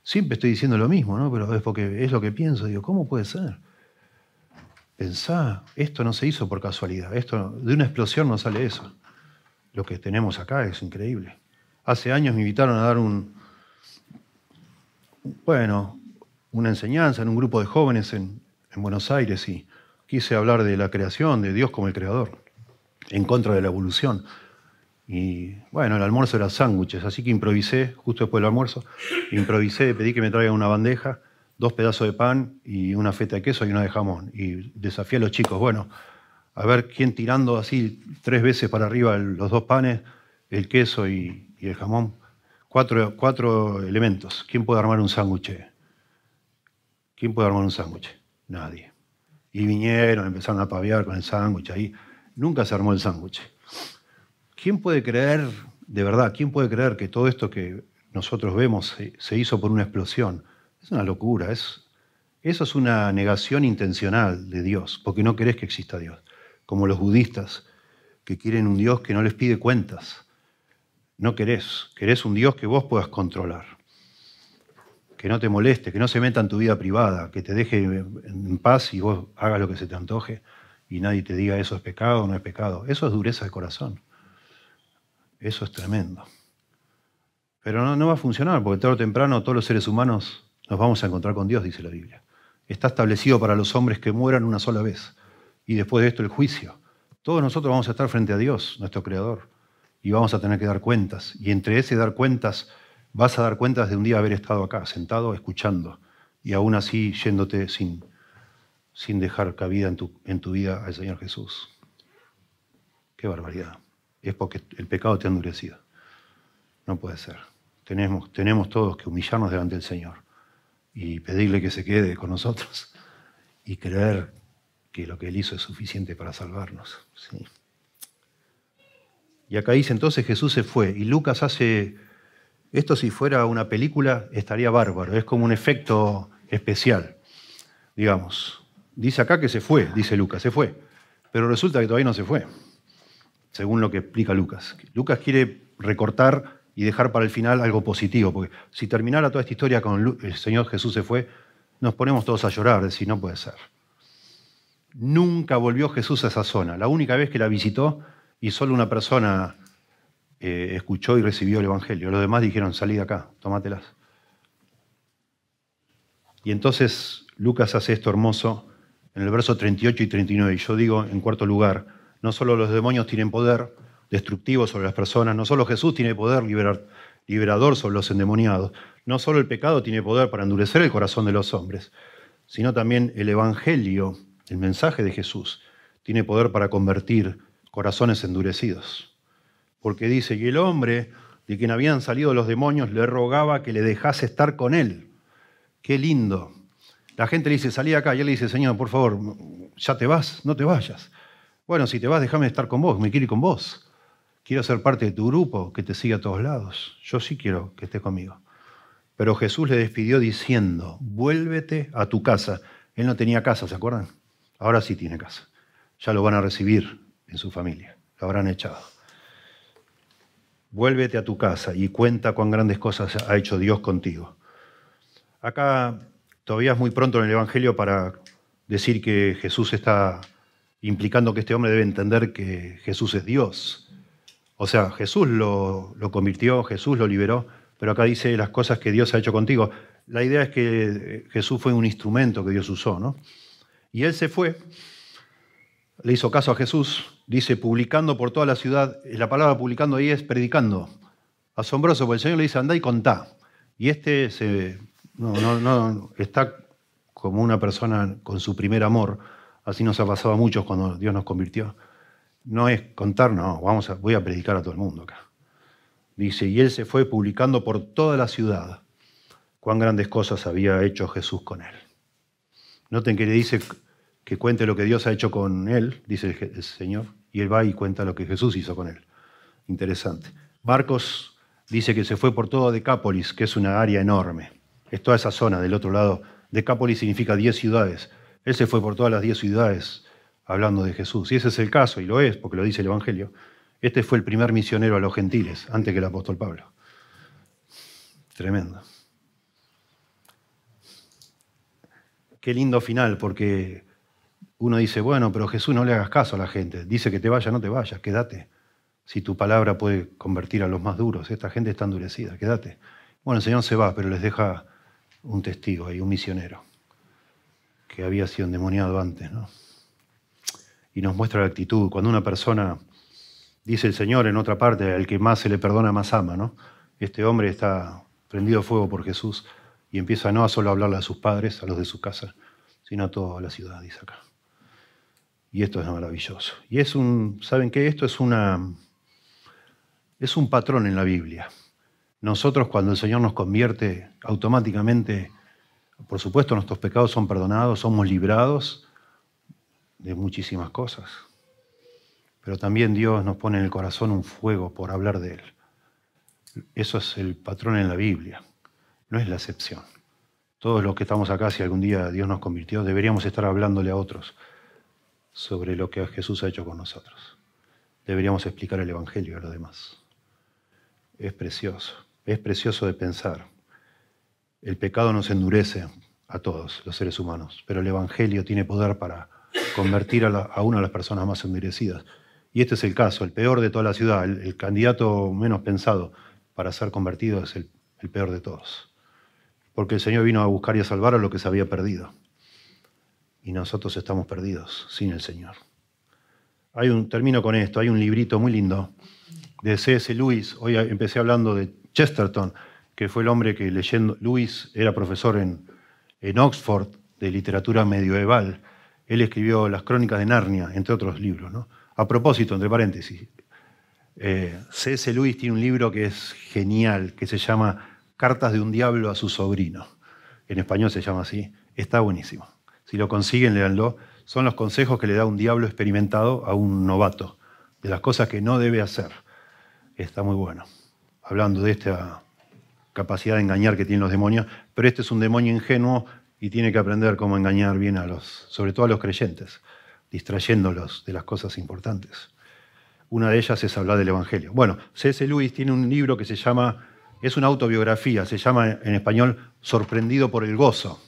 Siempre estoy diciendo lo mismo, ¿no? Pero es porque es lo que pienso. Digo, ¿cómo puede ser? pensá, esto no se hizo por casualidad, esto de una explosión no sale eso. Lo que tenemos acá es increíble. Hace años me invitaron a dar un, bueno, una enseñanza en un grupo de jóvenes en, en Buenos Aires y quise hablar de la creación, de Dios como el creador, en contra de la evolución. Y bueno, el almuerzo era sándwiches, así que improvisé, justo después del almuerzo, improvisé, pedí que me traigan una bandeja dos pedazos de pan y una feta de queso y una de jamón. Y desafié a los chicos, bueno, a ver quién tirando así tres veces para arriba los dos panes, el queso y, el jamón. Cuatro, cuatro, elementos. ¿Quién puede armar un sándwich? ¿Quién puede armar un sándwich? Nadie. Y vinieron, empezaron a paviar con el sándwich ahí. Nunca se armó el sándwich. ¿Quién puede creer, de verdad, quién puede creer que todo esto que nosotros vemos se hizo por una explosión? Es una locura, eso es una negación intencional de Dios, porque no querés que exista Dios, como los budistas que quieren un Dios que no les pide cuentas. No querés, querés un Dios que vos puedas controlar, que no te moleste, que no se meta en tu vida privada, que te deje en paz y vos hagas lo que se te antoje y nadie te diga eso es pecado o no es pecado. Eso es dureza de corazón. Eso es tremendo. Pero no va a funcionar, porque tarde o temprano todos los seres humanos nos vamos a encontrar con Dios, dice la Biblia. Está establecido para los hombres que mueran una sola vez. Y después de esto el juicio. Todos nosotros vamos a estar frente a Dios, nuestro Creador, y vamos a tener que dar cuentas. Y entre ese dar cuentas, vas a dar cuentas de un día haber estado acá, sentado, escuchando, y aún así yéndote sin, sin dejar cabida en tu, en tu vida al Señor Jesús. Qué barbaridad. Es porque el pecado te ha endurecido. No puede ser. Tenemos, tenemos todos que humillarnos delante del Señor y pedirle que se quede con nosotros y creer que lo que Él hizo es suficiente para salvarnos. Y acá dice entonces Jesús se fue y Lucas hace, esto si fuera una película estaría bárbaro, es como un efecto especial, digamos. Dice acá que se fue, dice Lucas, se fue, pero resulta que todavía no se fue, según lo que explica Lucas. Lucas quiere recortar y dejar para el final algo positivo, porque si terminara toda esta historia con el Señor Jesús se fue, nos ponemos todos a llorar, decir, no puede ser. Nunca volvió Jesús a esa zona. La única vez que la visitó y solo una persona eh, escuchó y recibió el Evangelio. Los demás dijeron, salí de acá, tómatelas. Y entonces Lucas hace esto hermoso en el verso 38 y 39. Y yo digo, en cuarto lugar, no solo los demonios tienen poder, destructivo sobre las personas. No solo Jesús tiene poder liberador sobre los endemoniados, no solo el pecado tiene poder para endurecer el corazón de los hombres, sino también el Evangelio, el mensaje de Jesús, tiene poder para convertir corazones endurecidos. Porque dice, y el hombre de quien habían salido los demonios le rogaba que le dejase estar con él. Qué lindo. La gente le dice, salí acá, y él le dice, Señor, por favor, ya te vas, no te vayas. Bueno, si te vas, déjame estar con vos, me quiero ir con vos. Quiero ser parte de tu grupo, que te siga a todos lados. Yo sí quiero que estés conmigo. Pero Jesús le despidió diciendo, vuélvete a tu casa. Él no tenía casa, ¿se acuerdan? Ahora sí tiene casa. Ya lo van a recibir en su familia. Lo habrán echado. Vuélvete a tu casa y cuenta cuán grandes cosas ha hecho Dios contigo. Acá todavía es muy pronto en el Evangelio para decir que Jesús está implicando que este hombre debe entender que Jesús es Dios o sea, Jesús lo, convirtió, Jesús lo liberó, pero acá dice las cosas que Dios ha hecho contigo. La idea es que eh, Jesús fue un instrumento que Dios usó, ¿no? Y él se fue, le hizo caso a Jesús, dice, publicando por toda la ciudad, eh, la palabra publicando ahí es predicando. Asombroso, porque el Señor le dice, anda y contá. Y este se, eh, no, no, no, está como una persona con su primer amor. Así nos ha pasado a muchos cuando Dios nos convirtió no es contar, no, vamos a, voy a predicar a todo el mundo acá. Dice, y él se fue publicando por toda la ciudad cuán grandes cosas había hecho Jesús con él. Noten que le dice que cuente lo que Dios ha hecho con él, dice el, Señor, y él va y cuenta lo que Jesús hizo con él. Interesante. Marcos dice que se fue por toda Decápolis, que es una área enorme. Es toda esa zona del otro lado. Decápolis significa diez ciudades. Él se fue por todas las diez ciudades hablando de Jesús. Y ese es el caso, y lo es, porque lo dice el Evangelio. Este fue el primer misionero a los gentiles, antes que el apóstol Pablo. Tremendo. Qué lindo final, porque uno dice, bueno, pero Jesús no le hagas caso a la gente. Dice que te vaya, no te vayas, quédate. Si tu palabra puede convertir a los más duros, esta gente está endurecida, quédate. Bueno, el Señor se va, pero les deja un testigo ahí, un misionero, que había sido endemoniado antes, ¿no? y nos muestra la actitud. Cuando una persona, dice el Señor en otra parte, al que más se le perdona, más ama, ¿no? Este hombre está prendido fuego por Jesús y empieza no a solo hablarle a sus padres, a los de su casa, sino a toda la ciudad, dice acá. Y esto es maravilloso. Y es un, ¿saben qué? Esto es una, es un patrón en la Biblia. Nosotros cuando el Señor nos convierte, automáticamente, por supuesto nuestros pecados son perdonados, somos librados, de muchísimas cosas. Pero también Dios nos pone en el corazón un fuego por hablar de Él. Eso es el patrón en la Biblia, no es la excepción. Todos los que estamos acá, si algún día Dios nos convirtió, deberíamos estar hablándole a otros sobre lo que Jesús ha hecho con nosotros. Deberíamos explicar el Evangelio a los demás. Es precioso, es precioso de pensar. El pecado nos endurece a todos los seres humanos, pero el Evangelio tiene poder para convertir a, una de las personas más endurecidas. Y este es el caso, el peor de toda la ciudad, el, candidato menos pensado para ser convertido es el, peor de todos. Porque el Señor vino a buscar y a salvar a lo que se había perdido. Y nosotros estamos perdidos sin el Señor. Hay un, termino con esto, hay un librito muy lindo de C.S. Lewis. Hoy empecé hablando de Chesterton, que fue el hombre que leyendo, Lewis era profesor en, en Oxford de literatura medieval él escribió las crónicas de Narnia, entre otros libros. A propósito, entre paréntesis, eh, C.S. Lewis tiene un libro que es genial, que se llama Cartas de un diablo a su sobrino. En español se llama así. Está buenísimo. Si lo consiguen, léanlo. Son los consejos que le da un diablo experimentado a un novato, de las cosas que no debe hacer. Está muy bueno. Hablando de esta capacidad de engañar que tienen los demonios, pero este es un demonio ingenuo y tiene que aprender cómo engañar bien a los, sobre todo a los creyentes, distrayéndolos de las cosas importantes. Una de ellas es hablar del Evangelio. Bueno, C.S. Lewis tiene un libro que se llama, es una autobiografía, se llama en español Sorprendido por el Gozo,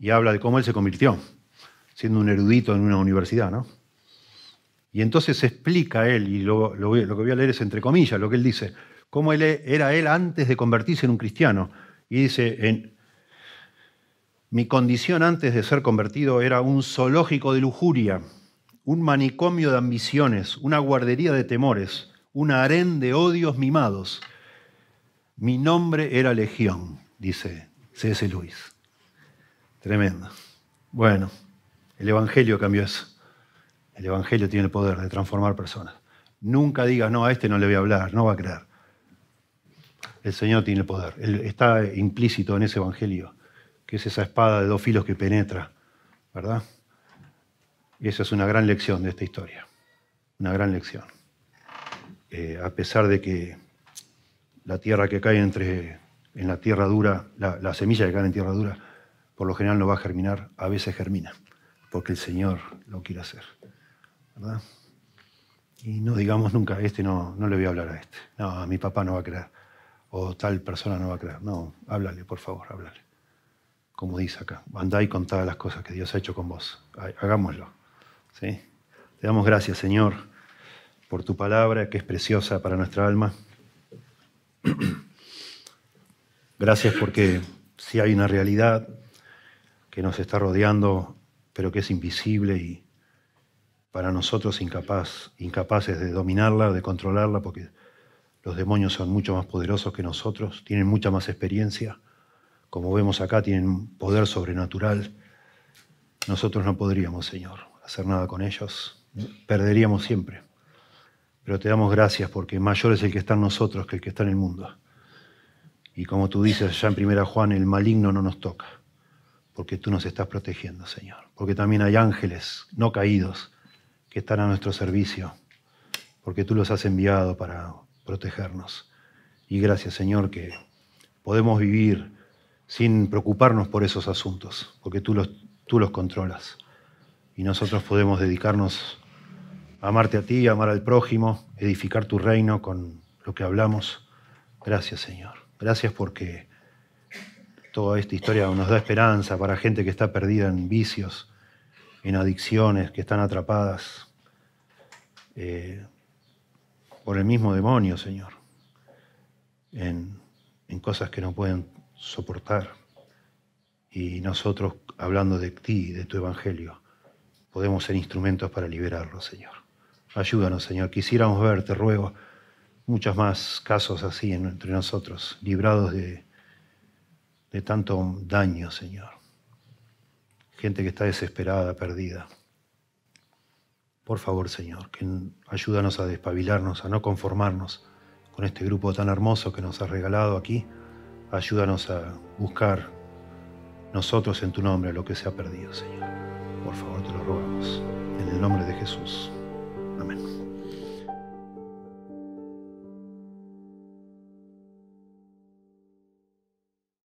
y habla de cómo él se convirtió, siendo un erudito en una universidad, ¿no? Y entonces explica él, y lo, que voy a leer es entre comillas lo que él dice, cómo él era él antes de convertirse en un cristiano. Y dice, en, mi condición antes de ser convertido era un zoológico de lujuria, un manicomio de ambiciones, una guardería de temores, un harén de odios mimados. Mi nombre era Legión, dice C.S. Luis. Tremendo. Bueno, el Evangelio cambió eso. El Evangelio tiene el poder de transformar personas. Nunca digas, no, a este no le voy a hablar, no va a creer. El Señor tiene el poder. está implícito en ese Evangelio que es esa espada de dos filos que penetra, ¿verdad? Y esa es una gran lección de esta historia, una gran lección. Eh, a pesar de que la tierra que cae entre, en la tierra dura, la, semilla que cae en tierra dura, por lo general no va a germinar, a veces germina, porque el Señor lo quiere hacer, ¿verdad? Y no digamos nunca, este no, no le voy a hablar a este, no, a mi papá no va a creer, o tal persona no va a creer, no, háblale, por favor, háblale como dice acá, andá y contad las cosas que Dios ha hecho con vos. Hagámoslo. ¿sí? Te damos gracias, Señor, por tu palabra que es preciosa para nuestra alma. Gracias porque si hay una realidad que nos está rodeando, pero que es invisible y para nosotros incapaz, incapaces de dominarla, de controlarla, porque los demonios son mucho más poderosos que nosotros, tienen mucha más experiencia como vemos acá, tienen poder sobrenatural. Nosotros no podríamos, Señor, hacer nada con ellos. Perderíamos siempre. Pero te damos gracias porque mayor es el que está en nosotros que el que está en el mundo. Y como tú dices ya en primera Juan, el maligno no nos toca, porque tú nos estás protegiendo, Señor. Porque también hay ángeles no caídos que están a nuestro servicio, porque tú los has enviado para protegernos. Y gracias, Señor, que podemos vivir sin preocuparnos por esos asuntos, porque tú los, tú los controlas. Y nosotros podemos dedicarnos a amarte a ti, a amar al prójimo, edificar tu reino con lo que hablamos. Gracias, Señor. Gracias porque toda esta historia nos da esperanza para gente que está perdida en vicios, en adicciones, que están atrapadas eh, por el mismo demonio, Señor, en, en cosas que no pueden soportar. Y nosotros, hablando de ti, de tu Evangelio, podemos ser instrumentos para liberarlo Señor. Ayúdanos, Señor. Quisiéramos ver, te ruego, muchos más casos así entre nosotros, librados de, de tanto daño, Señor. Gente que está desesperada, perdida. Por favor, Señor, que ayúdanos a despabilarnos, a no conformarnos con este grupo tan hermoso que nos has regalado aquí Ayúdanos a buscar nosotros en tu nombre lo que se ha perdido, Señor. Por favor, te lo rogamos. En el nombre de Jesús. Amén.